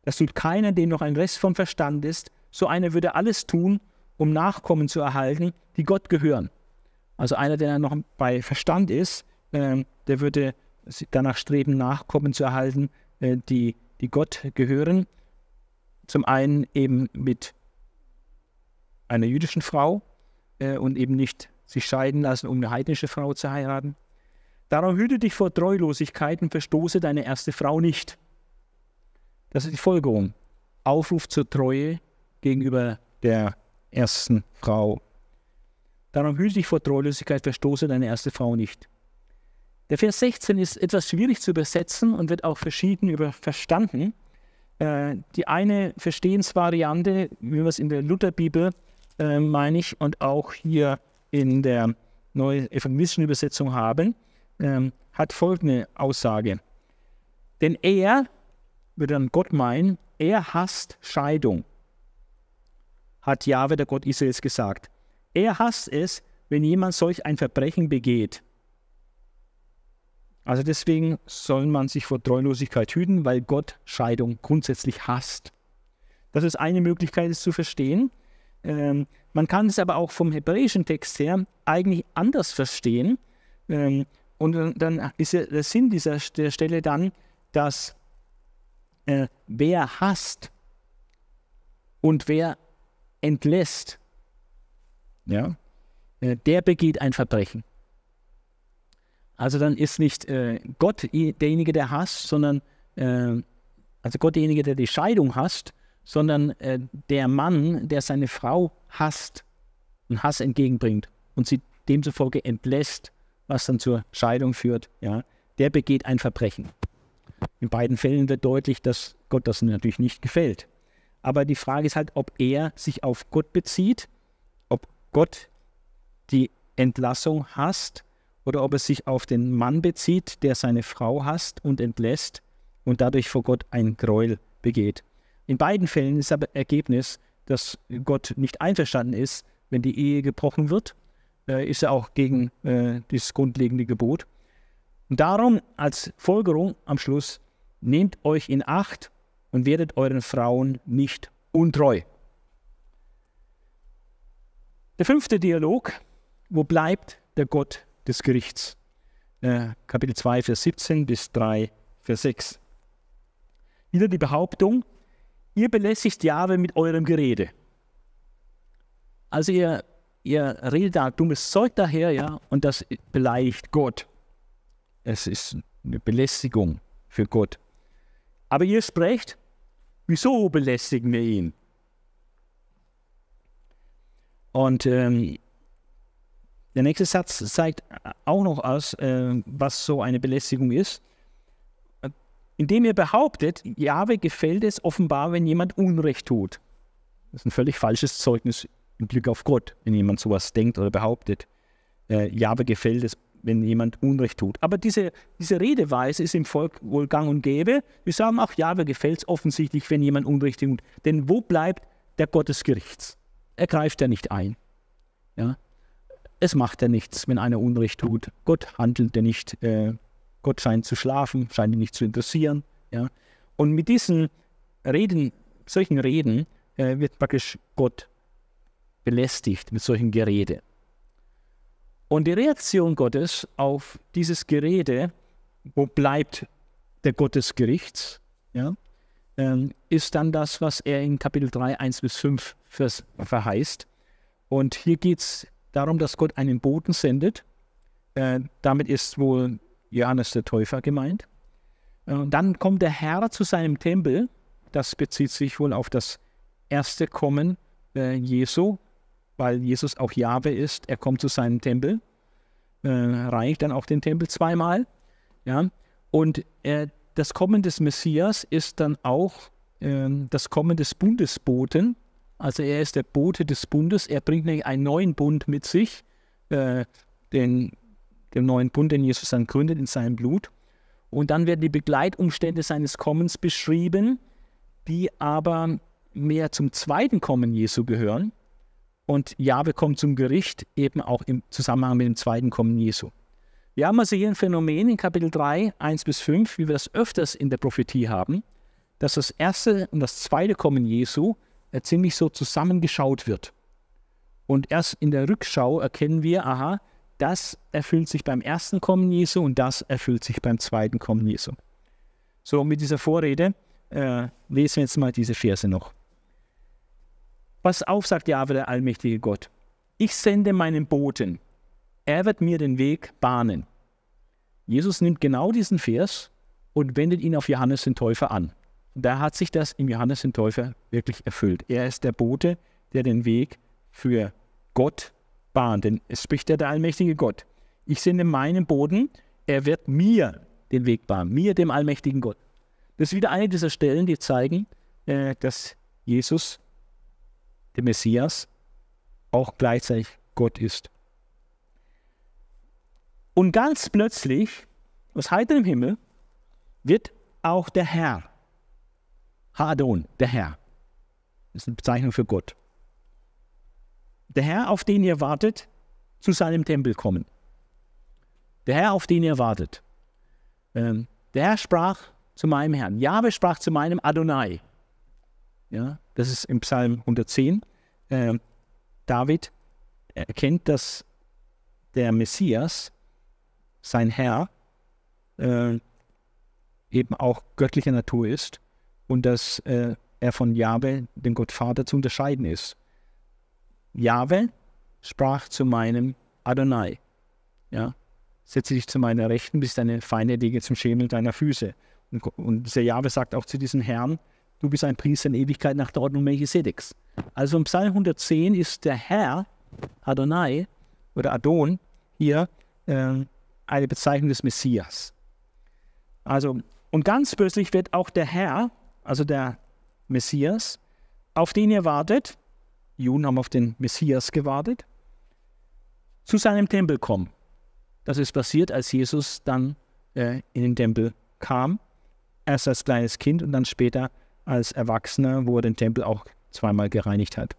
Das tut keiner, dem noch ein Rest vom Verstand ist. So einer würde alles tun, um Nachkommen zu erhalten, die Gott gehören. Also einer, der noch bei Verstand ist, ähm, der würde danach streben, Nachkommen zu erhalten, äh, die, die Gott gehören. Zum einen eben mit einer jüdischen Frau äh, und eben nicht sich scheiden lassen, um eine heidnische Frau zu heiraten. Darum hüte dich vor Treulosigkeit und verstoße deine erste Frau nicht. Das ist die Folgerung. Aufruf zur Treue gegenüber der ersten Frau. Darum hüte dich vor Treulosigkeit, verstoße deine erste Frau nicht. Der Vers 16 ist etwas schwierig zu übersetzen und wird auch verschieden über verstanden. Äh, die eine Verstehensvariante, wie wir es in der Lutherbibel, äh, meine ich, und auch hier in der neuen evangelischen Übersetzung haben, ähm, hat folgende Aussage. Denn er, würde dann Gott meinen, er hasst Scheidung, hat Jahwe, der Gott Israels, gesagt. Er hasst es, wenn jemand solch ein Verbrechen begeht. Also deswegen soll man sich vor Treulosigkeit hüten, weil Gott Scheidung grundsätzlich hasst. Das ist eine Möglichkeit, es zu verstehen. Ähm, man kann es aber auch vom hebräischen Text her eigentlich anders verstehen. Ähm, und dann ist der Sinn dieser Stelle dann, dass äh, wer hasst und wer entlässt, ja. Äh, der begeht ein Verbrechen. Also dann ist nicht äh, Gott derjenige, der hasst, sondern äh, also Gott derjenige, der die Scheidung hasst, sondern äh, der Mann, der seine Frau hasst und Hass entgegenbringt und sie demzufolge entlässt was dann zur Scheidung führt, ja, der begeht ein Verbrechen. In beiden Fällen wird deutlich, dass Gott das natürlich nicht gefällt. Aber die Frage ist halt, ob er sich auf Gott bezieht, ob Gott die Entlassung hasst oder ob es sich auf den Mann bezieht, der seine Frau hasst und entlässt und dadurch vor Gott ein Gräuel begeht. In beiden Fällen ist aber Ergebnis, dass Gott nicht einverstanden ist, wenn die Ehe gebrochen wird äh, ist er auch gegen äh, das grundlegende Gebot. Und darum als Folgerung am Schluss, nehmt euch in Acht und werdet euren Frauen nicht untreu. Der fünfte Dialog, wo bleibt der Gott des Gerichts? Äh, Kapitel 2, Vers 17 bis 3, Vers 6. Wieder die Behauptung, ihr belästigt Jahwe mit eurem Gerede. Also ihr ihr redet da dummes Zeug daher, ja, und das beleidigt Gott. Es ist eine Belästigung für Gott. Aber ihr sprecht, wieso belästigen wir ihn? Und ähm, der nächste Satz zeigt auch noch aus, äh, was so eine Belästigung ist. Indem ihr behauptet, Jahwe gefällt es offenbar, wenn jemand Unrecht tut. Das ist ein völlig falsches Zeugnis ein Glück auf Gott, wenn jemand sowas denkt oder behauptet. Äh, Jahwe gefällt es, wenn jemand Unrecht tut. Aber diese, diese Redeweise ist im Volk wohl gang und gäbe. Wir sagen, ach, Jahwe gefällt es offensichtlich, wenn jemand Unrecht tut. Denn wo bleibt der Gott des Gerichts? Er greift ja nicht ein. Ja? Es macht ja nichts, wenn einer Unrecht tut. Gott handelt ja nicht. Äh, Gott scheint zu schlafen, scheint ihn nicht zu interessieren. Ja? Und mit diesen Reden, solchen Reden, äh, wird praktisch Gott belästigt mit solchen Gerede. Und die Reaktion Gottes auf dieses Gerede, wo bleibt der Gottesgericht, ja, ähm, ist dann das, was er in Kapitel 3, 1 bis 5 vers verheißt. Und hier geht es darum, dass Gott einen Boten sendet. Äh, damit ist wohl Johannes der Täufer gemeint. Äh, dann kommt der Herr zu seinem Tempel. Das bezieht sich wohl auf das erste Kommen äh, Jesu weil Jesus auch Jahwe ist. Er kommt zu seinem Tempel, äh, reicht dann auch den Tempel zweimal. Ja? Und äh, das Kommen des Messias ist dann auch äh, das Kommen des Bundesboten. Also er ist der Bote des Bundes. Er bringt nämlich einen neuen Bund mit sich, äh, den, den neuen Bund, den Jesus dann gründet in seinem Blut. Und dann werden die Begleitumstände seines Kommens beschrieben, die aber mehr zum zweiten Kommen Jesu gehören. Und Jahwe kommt zum Gericht, eben auch im Zusammenhang mit dem zweiten Kommen Jesu. Wir haben also hier ein Phänomen in Kapitel 3, 1 bis 5, wie wir das öfters in der Prophetie haben, dass das erste und das zweite Kommen Jesu äh, ziemlich so zusammengeschaut wird. Und erst in der Rückschau erkennen wir, aha, das erfüllt sich beim ersten Kommen Jesu und das erfüllt sich beim zweiten Kommen Jesu. So, mit dieser Vorrede äh, lesen wir jetzt mal diese Verse noch. Pass auf, sagt Jahwe, der allmächtige Gott. Ich sende meinen Boten. Er wird mir den Weg bahnen. Jesus nimmt genau diesen Vers und wendet ihn auf Johannes den Täufer an. Da hat sich das im Johannes den Täufer wirklich erfüllt. Er ist der Bote, der den Weg für Gott bahnt. Denn es spricht ja der allmächtige Gott. Ich sende meinen Boten. er wird mir den Weg bahnen, mir, dem allmächtigen Gott. Das ist wieder eine dieser Stellen, die zeigen, äh, dass Jesus der Messias auch gleichzeitig Gott ist. Und ganz plötzlich, aus heiterem Himmel, wird auch der Herr, Hadon, der Herr, das ist eine Bezeichnung für Gott, der Herr, auf den ihr wartet, zu seinem Tempel kommen. Der Herr, auf den ihr wartet. Ähm, der Herr sprach zu meinem Herrn. Jahwe sprach zu meinem Adonai. Ja, das ist im Psalm 110. Ähm, David erkennt, dass der Messias, sein Herr, äh, eben auch göttlicher Natur ist und dass äh, er von Jahwe, dem Gottvater, zu unterscheiden ist. Jahwe sprach zu meinem Adonai. Ja, setze dich zu meiner Rechten, bis deine Feinde Dinge zum Schemel deiner Füße. Und, und der Jahwe sagt auch zu diesem Herrn, du bist ein Priester in Ewigkeit nach der Ordnung Melchisedeks. Also im Psalm 110 ist der Herr, Adonai oder Adon, hier äh, eine Bezeichnung des Messias. Also, und ganz plötzlich wird auch der Herr, also der Messias, auf den ihr wartet, Juden haben auf den Messias gewartet, zu seinem Tempel kommen. Das ist passiert, als Jesus dann äh, in den Tempel kam, erst als kleines Kind und dann später als Erwachsener, wo er den Tempel auch zweimal gereinigt hat.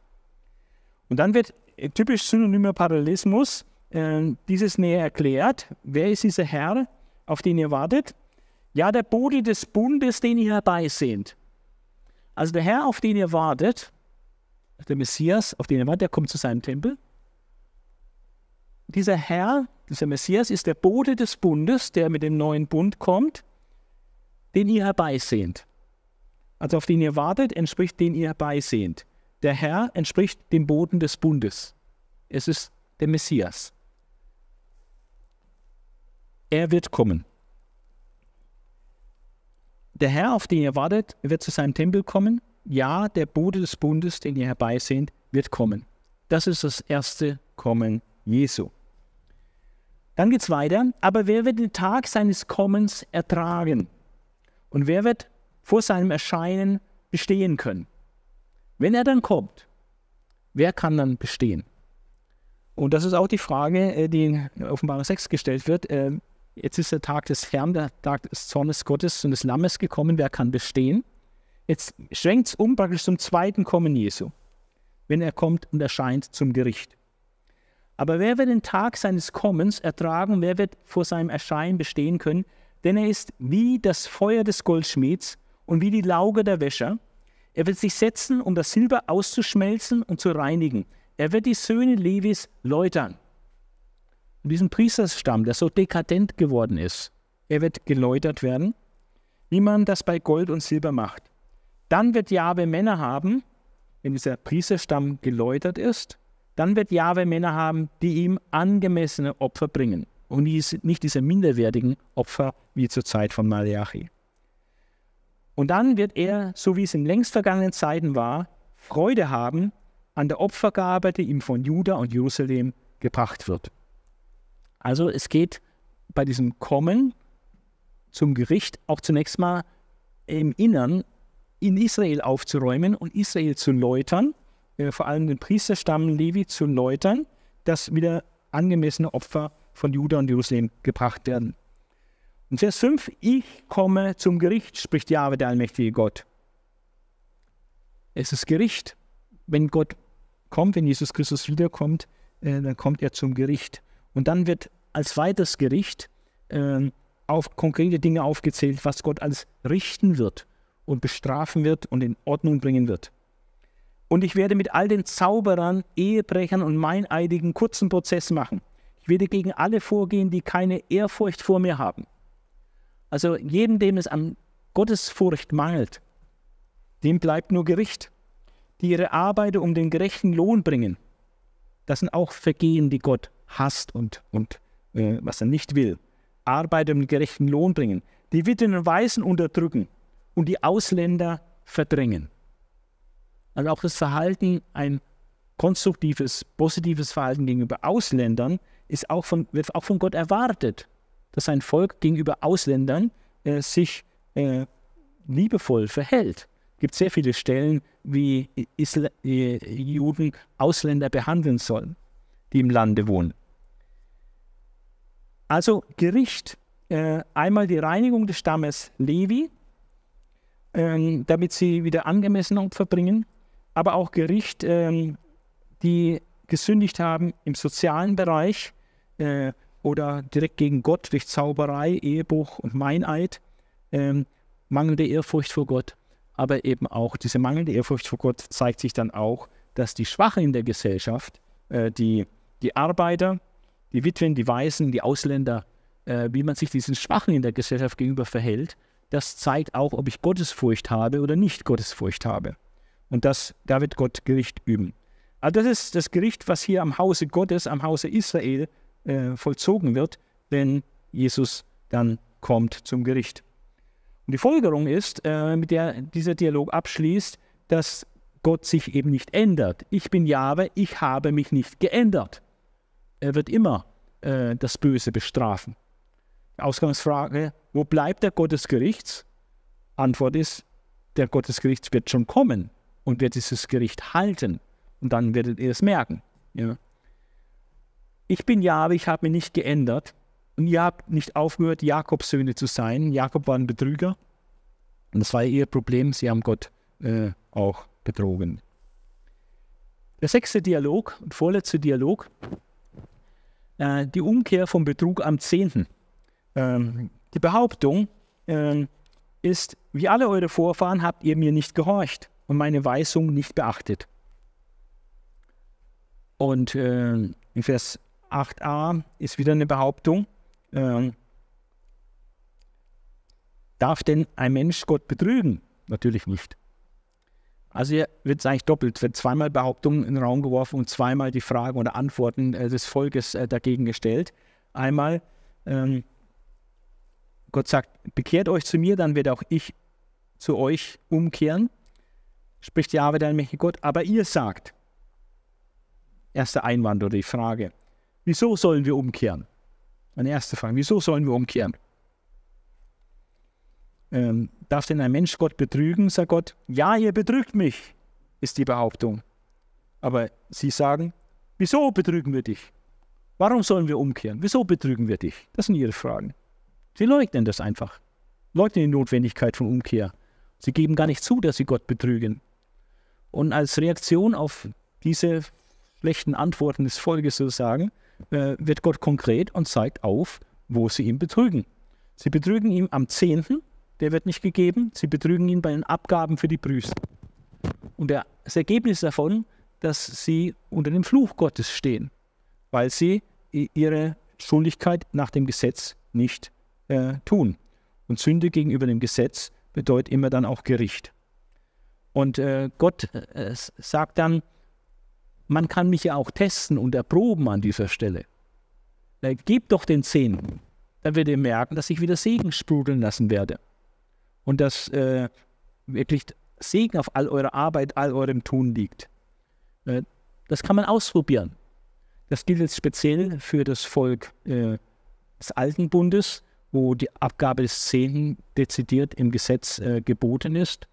Und dann wird äh, typisch synonymer Parallelismus äh, dieses näher erklärt. Wer ist dieser Herr, auf den ihr wartet? Ja, der Bote des Bundes, den ihr herbeisehnt. Also der Herr, auf den ihr wartet, also der Messias, auf den ihr wartet, der kommt zu seinem Tempel. Dieser Herr, dieser Messias ist der Bote des Bundes, der mit dem neuen Bund kommt, den ihr herbeisehnt also auf den ihr wartet, entspricht den ihr herbeisehnt. Der Herr entspricht dem Boden des Bundes. Es ist der Messias. Er wird kommen. Der Herr, auf den ihr wartet, wird zu seinem Tempel kommen. Ja, der Bote des Bundes, den ihr herbeisehnt, wird kommen. Das ist das erste Kommen Jesu. Dann geht es weiter. Aber wer wird den Tag seines Kommens ertragen? Und wer wird vor seinem Erscheinen bestehen können. Wenn er dann kommt, wer kann dann bestehen? Und das ist auch die Frage, äh, die in Offenbarer 6 gestellt wird. Ähm, jetzt ist der Tag des Herrn, der Tag des Zornes Gottes und des Lammes gekommen. Wer kann bestehen? Jetzt schwenkt es um praktisch zum zweiten Kommen Jesu, wenn er kommt und erscheint zum Gericht. Aber wer wird den Tag seines Kommens ertragen? Wer wird vor seinem Erscheinen bestehen können? Denn er ist wie das Feuer des Goldschmieds, und wie die Lauge der Wäscher. Er wird sich setzen, um das Silber auszuschmelzen und zu reinigen. Er wird die Söhne Levis läutern. Und diesen Priesterstamm, der so dekadent geworden ist, er wird geläutert werden, wie man das bei Gold und Silber macht. Dann wird Jahwe Männer haben, wenn dieser Priesterstamm geläutert ist, dann wird Jahwe Männer haben, die ihm angemessene Opfer bringen und nicht diese minderwertigen Opfer wie zur Zeit von Malachi. Und dann wird er, so wie es in längst vergangenen Zeiten war, Freude haben an der Opfergabe, die ihm von Juda und Jerusalem gebracht wird. Also es geht bei diesem Kommen zum Gericht auch zunächst mal im Innern in Israel aufzuräumen und Israel zu läutern, äh, vor allem den Priesterstamm Levi zu läutern, dass wieder angemessene Opfer von Juda und Jerusalem gebracht werden. Und Vers 5, ich komme zum Gericht, spricht Jahwe, der allmächtige Gott. Es ist Gericht. Wenn Gott kommt, wenn Jesus Christus wiederkommt, äh, dann kommt er zum Gericht. Und dann wird als zweites Gericht äh, auf konkrete Dinge aufgezählt, was Gott alles richten wird und bestrafen wird und in Ordnung bringen wird. Und ich werde mit all den Zauberern, Ehebrechern und meineidigen kurzen Prozess machen. Ich werde gegen alle vorgehen, die keine Ehrfurcht vor mir haben. Also jedem, dem es an Gottesfurcht mangelt, dem bleibt nur Gericht, die ihre Arbeit um den gerechten Lohn bringen. Das sind auch Vergehen, die Gott hasst und, und äh, was er nicht will. Arbeit um den gerechten Lohn bringen, die Witwen und Waisen unterdrücken und die Ausländer verdrängen. Also auch das Verhalten, ein konstruktives, positives Verhalten gegenüber Ausländern, ist auch von, wird auch von Gott erwartet dass ein Volk gegenüber Ausländern äh, sich äh, liebevoll verhält. Es gibt sehr viele Stellen, wie Isla äh, Juden Ausländer behandeln sollen, die im Lande wohnen. Also Gericht, äh, einmal die Reinigung des Stammes Levi, ähm, damit sie wieder angemessen Opfer bringen, aber auch Gericht, ähm, die gesündigt haben im sozialen Bereich, äh, oder direkt gegen Gott durch Zauberei, Ehebruch und Meineid, ähm, mangelnde Ehrfurcht vor Gott. Aber eben auch diese mangelnde Ehrfurcht vor Gott zeigt sich dann auch, dass die Schwachen in der Gesellschaft, äh, die, die Arbeiter, die Witwen, die Waisen, die Ausländer, äh, wie man sich diesen Schwachen in der Gesellschaft gegenüber verhält, das zeigt auch, ob ich Gottesfurcht habe oder nicht Gottesfurcht habe. Und das, da wird Gott Gericht üben. Also das ist das Gericht, was hier am Hause Gottes, am Hause Israel äh, vollzogen wird, wenn Jesus dann kommt zum Gericht. Und die Folgerung ist, äh, mit der dieser Dialog abschließt, dass Gott sich eben nicht ändert. Ich bin Jahwe, ich habe mich nicht geändert. Er wird immer äh, das Böse bestrafen. Ausgangsfrage, wo bleibt der Gott des Gerichts? Antwort ist, der Gott des Gerichts wird schon kommen und wird dieses Gericht halten. Und dann werdet ihr es merken. Ja ich bin ja, aber ich habe mich nicht geändert und ihr habt nicht aufgehört, Jakobs Söhne zu sein. Jakob war ein Betrüger und das war ihr Problem, sie haben Gott äh, auch betrogen. Der sechste Dialog und vorletzte Dialog, äh, die Umkehr vom Betrug am Zehnten. Ähm, die Behauptung äh, ist, wie alle eure Vorfahren habt ihr mir nicht gehorcht und meine Weisung nicht beachtet. Und äh, in Vers 8a ist wieder eine Behauptung. Ähm, darf denn ein Mensch Gott betrügen? Natürlich nicht. Also hier wird es eigentlich doppelt, wird zweimal Behauptungen in den Raum geworfen und zweimal die Fragen oder Antworten äh, des Volkes äh, dagegen gestellt. Einmal, ähm, Gott sagt, bekehrt euch zu mir, dann werde auch ich zu euch umkehren, spricht Jahwe, dein Mächtiger Gott, aber ihr sagt, erster Einwand oder die Frage, Wieso sollen wir umkehren? Meine erste Frage. Wieso sollen wir umkehren? Ähm, darf denn ein Mensch Gott betrügen? Sagt Gott, ja, ihr betrügt mich, ist die Behauptung. Aber sie sagen, wieso betrügen wir dich? Warum sollen wir umkehren? Wieso betrügen wir dich? Das sind ihre Fragen. Sie leugnen das einfach. Leugnen die Notwendigkeit von Umkehr. Sie geben gar nicht zu, dass sie Gott betrügen. Und als Reaktion auf diese schlechten Antworten des Volkes sozusagen, äh, wird Gott konkret und zeigt auf, wo sie ihn betrügen. Sie betrügen ihn am Zehnten, der wird nicht gegeben. Sie betrügen ihn bei den Abgaben für die Brüste. Und das Ergebnis davon, dass sie unter dem Fluch Gottes stehen, weil sie ihre Schuldigkeit nach dem Gesetz nicht äh, tun. Und Sünde gegenüber dem Gesetz bedeutet immer dann auch Gericht. Und äh, Gott äh, äh sagt dann, man kann mich ja auch testen und erproben an dieser Stelle. Dann gebt doch den Zehnten. Dann werdet ihr merken, dass ich wieder Segen sprudeln lassen werde. Und dass äh, wirklich Segen auf all eurer Arbeit, all eurem Tun liegt. Äh, das kann man ausprobieren. Das gilt jetzt speziell für das Volk äh, des Alten Bundes, wo die Abgabe des Zehnten dezidiert im Gesetz äh, geboten ist.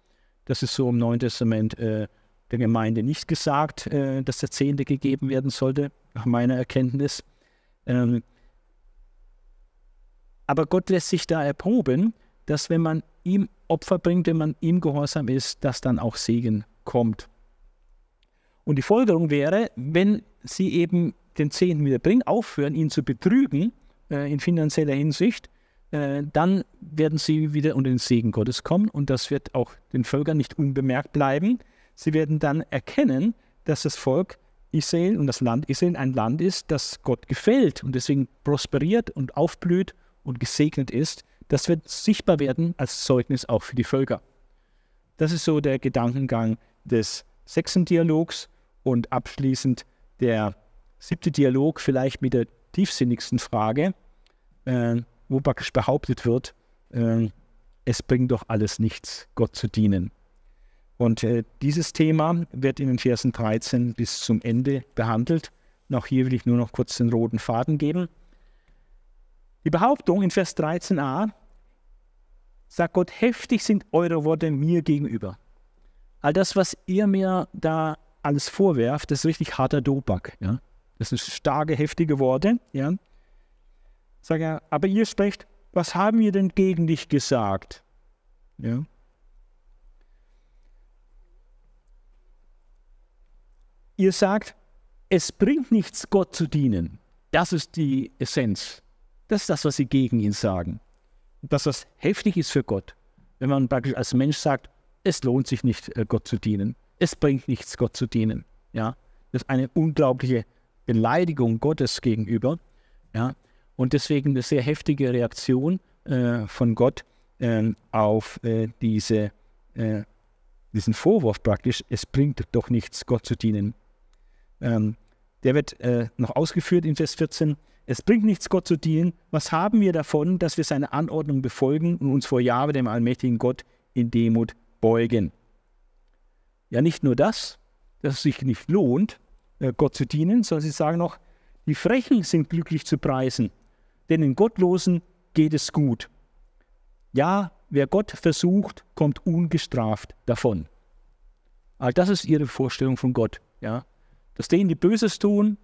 Das ist so im Neuen Testament äh, der Gemeinde nicht gesagt, äh, dass der Zehnte gegeben werden sollte, nach meiner Erkenntnis. Ähm, aber Gott lässt sich da erproben, dass wenn man ihm Opfer bringt, wenn man ihm gehorsam ist, dass dann auch Segen kommt. Und die Folgerung wäre, wenn sie eben den Zehnten wieder bringen, aufhören, ihn zu betrügen äh, in finanzieller Hinsicht, äh, dann werden sie wieder unter den Segen Gottes kommen und das wird auch den Völkern nicht unbemerkt bleiben. Sie werden dann erkennen, dass das Volk Israel und das Land Israel ein Land ist, das Gott gefällt und deswegen prosperiert und aufblüht und gesegnet ist. Das wird sichtbar werden als Zeugnis auch für die Völker. Das ist so der Gedankengang des sechsten Dialogs und abschließend der siebte Dialog vielleicht mit der tiefsinnigsten Frage, äh, wo praktisch behauptet wird, äh, es bringt doch alles nichts, Gott zu dienen. Und äh, dieses Thema wird in den Versen 13 bis zum Ende behandelt. Und auch hier will ich nur noch kurz den roten Faden geben. Die Behauptung in Vers 13a sagt Gott, heftig sind eure Worte mir gegenüber. All das, was ihr mir da alles vorwerft, das ist richtig harter Dopak. Ja? Das sind starke, heftige Worte. Ja? Sag er, aber ihr sprecht, was haben wir denn gegen dich gesagt? Ja? ihr sagt, es bringt nichts, Gott zu dienen. Das ist die Essenz. Das ist das, was sie gegen ihn sagen. Dass das heftig ist für Gott, wenn man praktisch als Mensch sagt, es lohnt sich nicht, äh, Gott zu dienen. Es bringt nichts, Gott zu dienen. Ja, das ist eine unglaubliche Beleidigung Gottes gegenüber. Ja, und deswegen eine sehr heftige Reaktion äh, von Gott äh, auf äh, diese, äh, diesen Vorwurf praktisch. Es bringt doch nichts, Gott zu dienen. Ähm, der wird äh, noch ausgeführt in Vers 14. Es bringt nichts, Gott zu dienen. Was haben wir davon, dass wir seine Anordnung befolgen und uns vor Jahwe, dem allmächtigen Gott, in Demut beugen? Ja, nicht nur das, dass es sich nicht lohnt, äh, Gott zu dienen, sondern sie sagen noch, die Frechen sind glücklich zu preisen, denn den Gottlosen geht es gut. Ja, wer Gott versucht, kommt ungestraft davon. All das ist ihre Vorstellung von Gott. Ja? Dass denen, die Böses tun,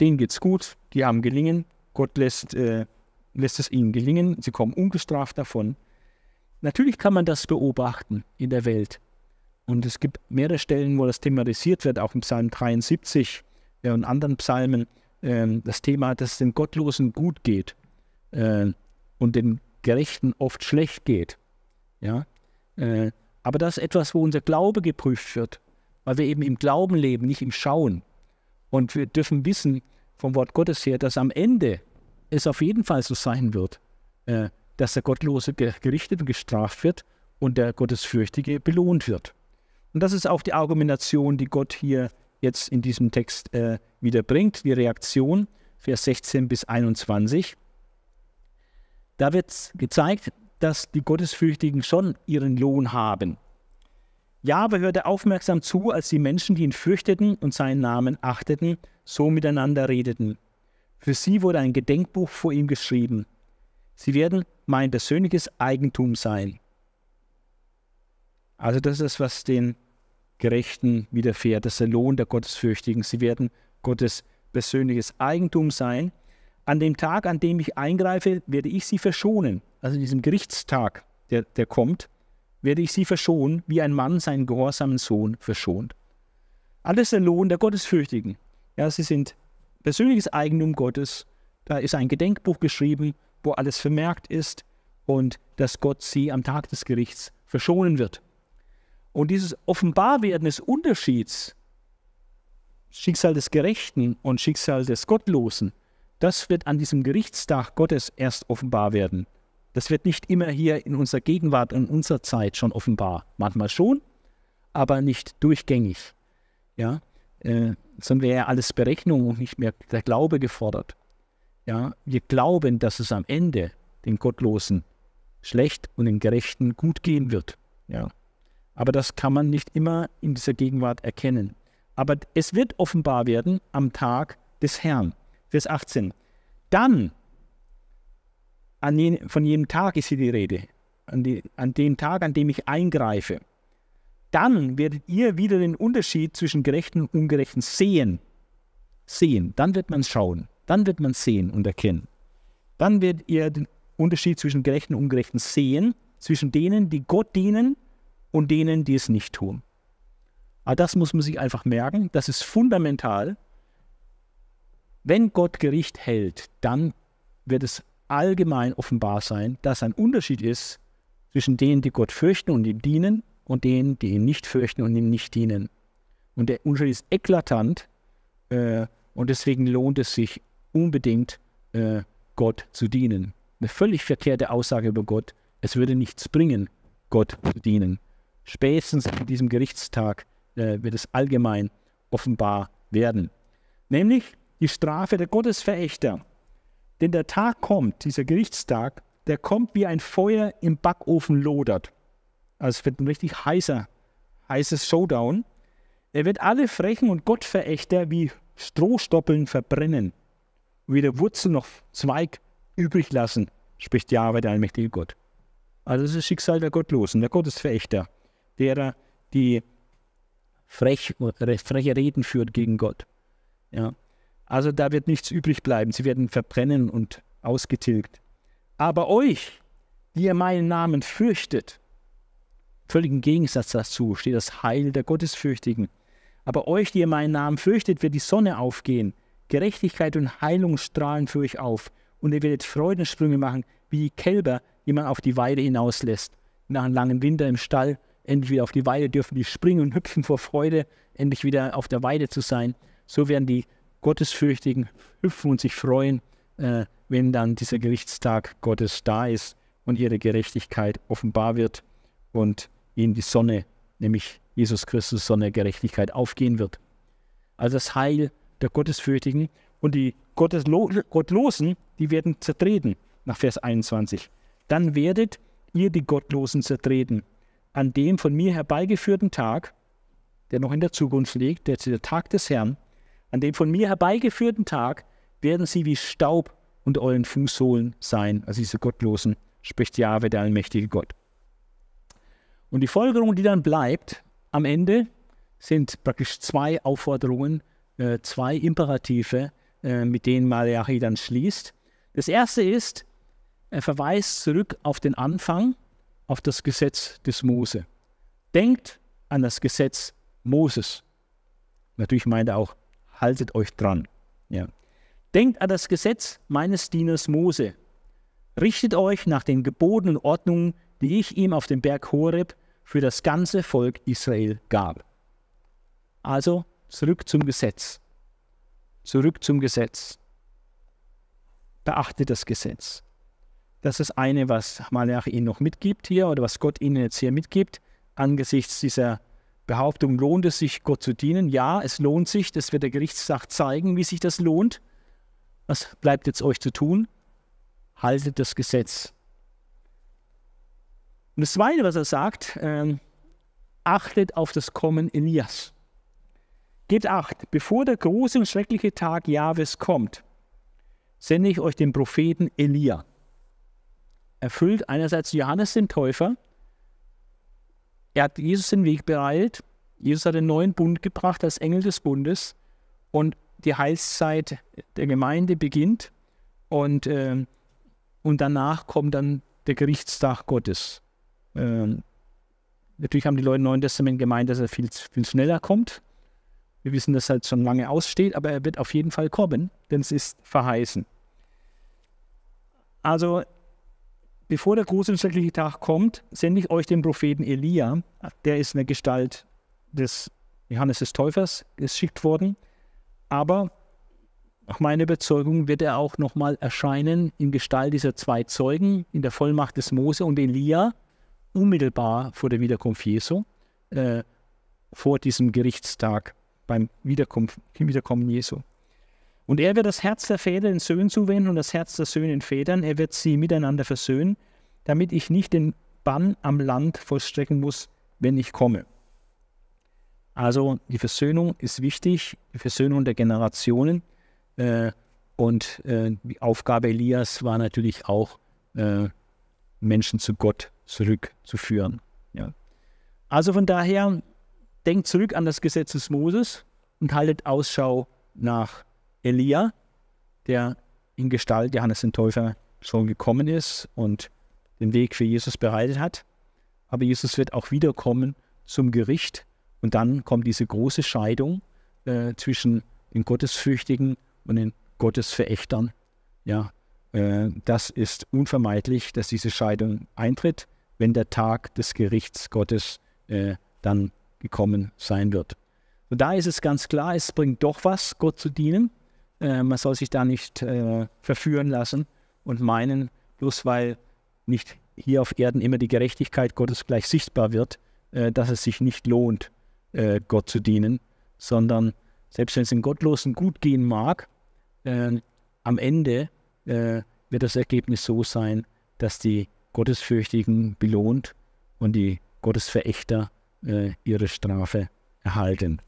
denen geht's gut, die haben gelingen. Gott lässt, äh, lässt es ihnen gelingen, sie kommen ungestraft davon. Natürlich kann man das beobachten in der Welt. Und es gibt mehrere Stellen, wo das thematisiert wird, auch im Psalm 73 äh, und anderen Psalmen, äh, das Thema, dass es den Gottlosen gut geht äh, und den Gerechten oft schlecht geht. Ja? Äh, aber das ist etwas, wo unser Glaube geprüft wird weil wir eben im Glauben leben, nicht im Schauen. Und wir dürfen wissen vom Wort Gottes her, dass am Ende es auf jeden Fall so sein wird, äh, dass der Gottlose gerichtet und gestraft wird und der Gottesfürchtige belohnt wird. Und das ist auch die Argumentation, die Gott hier jetzt in diesem Text äh, wieder die Reaktion, Vers 16 bis 21. Da wird gezeigt, dass die Gottesfürchtigen schon ihren Lohn haben. Jabe hörte aufmerksam zu, als die Menschen, die ihn fürchteten und seinen Namen achteten, so miteinander redeten. Für sie wurde ein Gedenkbuch vor ihm geschrieben. Sie werden mein persönliches Eigentum sein. Also das ist, was den Gerechten widerfährt, das ist der Lohn der Gottesfürchtigen. Sie werden Gottes persönliches Eigentum sein. An dem Tag, an dem ich eingreife, werde ich sie verschonen. Also in diesem Gerichtstag, der, der kommt, werde ich sie verschonen, wie ein Mann seinen gehorsamen Sohn verschont. Alles der Lohn der Gottesfürchtigen. Ja, sie sind persönliches Eigentum Gottes. Da ist ein Gedenkbuch geschrieben, wo alles vermerkt ist und dass Gott sie am Tag des Gerichts verschonen wird. Und dieses Offenbarwerden des Unterschieds, Schicksal des Gerechten und Schicksal des Gottlosen, das wird an diesem Gerichtstag Gottes erst offenbar werden. Das wird nicht immer hier in unserer Gegenwart, in unserer Zeit schon offenbar. Manchmal schon, aber nicht durchgängig. Ja, äh, sondern wäre ja alles Berechnung und nicht mehr der Glaube gefordert. Ja, wir glauben, dass es am Ende den Gottlosen schlecht und den Gerechten gut gehen wird. Ja. Aber das kann man nicht immer in dieser Gegenwart erkennen. Aber es wird offenbar werden am Tag des Herrn. Vers 18. Dann an je, von jedem Tag ist hier die Rede. An, die, an dem Tag, an dem ich eingreife. Dann werdet ihr wieder den Unterschied zwischen Gerechten und Ungerechten sehen. Sehen. Dann wird man es schauen. Dann wird man es sehen und erkennen. Dann werdet ihr den Unterschied zwischen Gerechten und Ungerechten sehen, zwischen denen, die Gott dienen und denen, die es nicht tun. Aber das muss man sich einfach merken, das ist fundamental. Wenn Gott Gericht hält, dann wird es allgemein offenbar sein, dass ein Unterschied ist zwischen denen, die Gott fürchten und ihm dienen, und denen, die ihn nicht fürchten und ihm nicht dienen. Und der Unterschied ist eklatant äh, und deswegen lohnt es sich unbedingt, äh, Gott zu dienen. Eine völlig verkehrte Aussage über Gott. Es würde nichts bringen, Gott zu dienen. Spätestens an diesem Gerichtstag äh, wird es allgemein offenbar werden. Nämlich die Strafe der Gottesverächter. Denn der Tag kommt, dieser Gerichtstag, der kommt wie ein Feuer im Backofen lodert. Also es wird ein richtig heißer, heißes Showdown. Er wird alle Frechen und Gottverächter wie Strohstoppeln verbrennen, weder Wurzel noch Zweig übrig lassen, spricht Jahwe, der allmächtige Gott. Also das ist das Schicksal der Gottlosen, der Gottesverächter, derer, die freche Reden führt gegen Gott. Ja. Also da wird nichts übrig bleiben. Sie werden verbrennen und ausgetilgt. Aber euch, die ihr meinen Namen fürchtet, völlig im Gegensatz dazu steht das Heil der Gottesfürchtigen. Aber euch, die ihr meinen Namen fürchtet, wird die Sonne aufgehen. Gerechtigkeit und Heilung strahlen für euch auf. Und ihr werdet Freudensprünge machen, wie die Kälber, die man auf die Weide hinauslässt. Nach einem langen Winter im Stall, endlich wieder auf die Weide dürfen die springen und hüpfen vor Freude, endlich wieder auf der Weide zu sein. So werden die Gottesfürchtigen hüpfen und sich freuen, äh, wenn dann dieser Gerichtstag Gottes da ist und ihre Gerechtigkeit offenbar wird und ihnen die Sonne, nämlich Jesus Christus Sonne Gerechtigkeit aufgehen wird. Also das Heil der Gottesfürchtigen und die Gotteslo Gottlosen, die werden zertreten, nach Vers 21. Dann werdet ihr die Gottlosen zertreten. An dem von mir herbeigeführten Tag, der noch in der Zukunft liegt, der Tag des Herrn, an dem von mir herbeigeführten Tag werden sie wie Staub unter euren Fußsohlen sein, also diese Gottlosen, spricht Jahwe, der allmächtige Gott. Und die Folgerung, die dann bleibt am Ende, sind praktisch zwei Aufforderungen, äh, zwei Imperative, äh, mit denen Malachi dann schließt. Das erste ist, er verweist zurück auf den Anfang, auf das Gesetz des Mose. Denkt an das Gesetz Moses. Natürlich meint er auch haltet euch dran. Ja. Denkt an das Gesetz meines Dieners Mose. Richtet euch nach den Geboten und Ordnungen, die ich ihm auf dem Berg Horeb für das ganze Volk Israel gab. Also zurück zum Gesetz. Zurück zum Gesetz. Beachtet das Gesetz. Das ist eine, was Malach Ihnen noch mitgibt hier oder was Gott Ihnen jetzt hier mitgibt angesichts dieser Behauptung, lohnt es sich, Gott zu dienen? Ja, es lohnt sich. Das wird der Gerichtstag zeigen, wie sich das lohnt. Was bleibt jetzt euch zu tun? Haltet das Gesetz. Und das Zweite, was er sagt, äh, achtet auf das Kommen Elias. Gebt acht, bevor der große und schreckliche Tag Jahwes kommt, sende ich euch den Propheten Elia. Erfüllt einerseits Johannes den Täufer er hat Jesus den Weg bereitet. Jesus hat den neuen Bund gebracht als Engel des Bundes. Und die Heilszeit der Gemeinde beginnt. Und, äh, und danach kommt dann der Gerichtstag Gottes. Ähm, natürlich haben die Leute im Neuen Testament gemeint, dass er viel, viel schneller kommt. Wir wissen, dass er halt schon lange aussteht, aber er wird auf jeden Fall kommen, denn es ist verheißen. Also bevor der große und schreckliche Tag kommt, sende ich euch den Propheten Elia. Der ist in der Gestalt des Johannes des Täufers geschickt worden. Aber nach meiner Überzeugung wird er auch nochmal erscheinen in Gestalt dieser zwei Zeugen, in der Vollmacht des Mose und Elia, unmittelbar vor der Wiederkunft Jesu, äh, vor diesem Gerichtstag beim Wiederkommen Jesu. Und er wird das Herz der Väter den Söhnen zuwenden und das Herz der Söhne den Vätern. Er wird sie miteinander versöhnen, damit ich nicht den Bann am Land vollstrecken muss, wenn ich komme. Also die Versöhnung ist wichtig, die Versöhnung der Generationen. Äh, und äh, die Aufgabe Elias war natürlich auch, äh, Menschen zu Gott zurückzuführen. Ja. Also von daher, denkt zurück an das Gesetz des Moses und haltet Ausschau nach Elia, der in Gestalt Johannes den Täufer schon gekommen ist und den Weg für Jesus bereitet hat. Aber Jesus wird auch wiederkommen zum Gericht und dann kommt diese große Scheidung äh, zwischen den Gottesfürchtigen und den Gottesverächtern. Ja, äh, das ist unvermeidlich, dass diese Scheidung eintritt, wenn der Tag des Gerichts Gottes äh, dann gekommen sein wird. Und da ist es ganz klar, es bringt doch was, Gott zu dienen. Äh, man soll sich da nicht äh, verführen lassen und meinen, bloß weil nicht hier auf Erden immer die Gerechtigkeit Gottes gleich sichtbar wird, äh, dass es sich nicht lohnt, äh, Gott zu dienen, sondern selbst wenn es den Gottlosen gut gehen mag, äh, am Ende wird das Ergebnis so sein, dass die Gottesfürchtigen belohnt und die Gottesverächter ihre Strafe erhalten.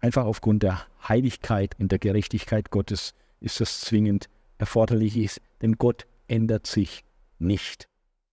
Einfach aufgrund der Heiligkeit und der Gerechtigkeit Gottes ist das zwingend erforderlich ist, denn Gott ändert sich nicht.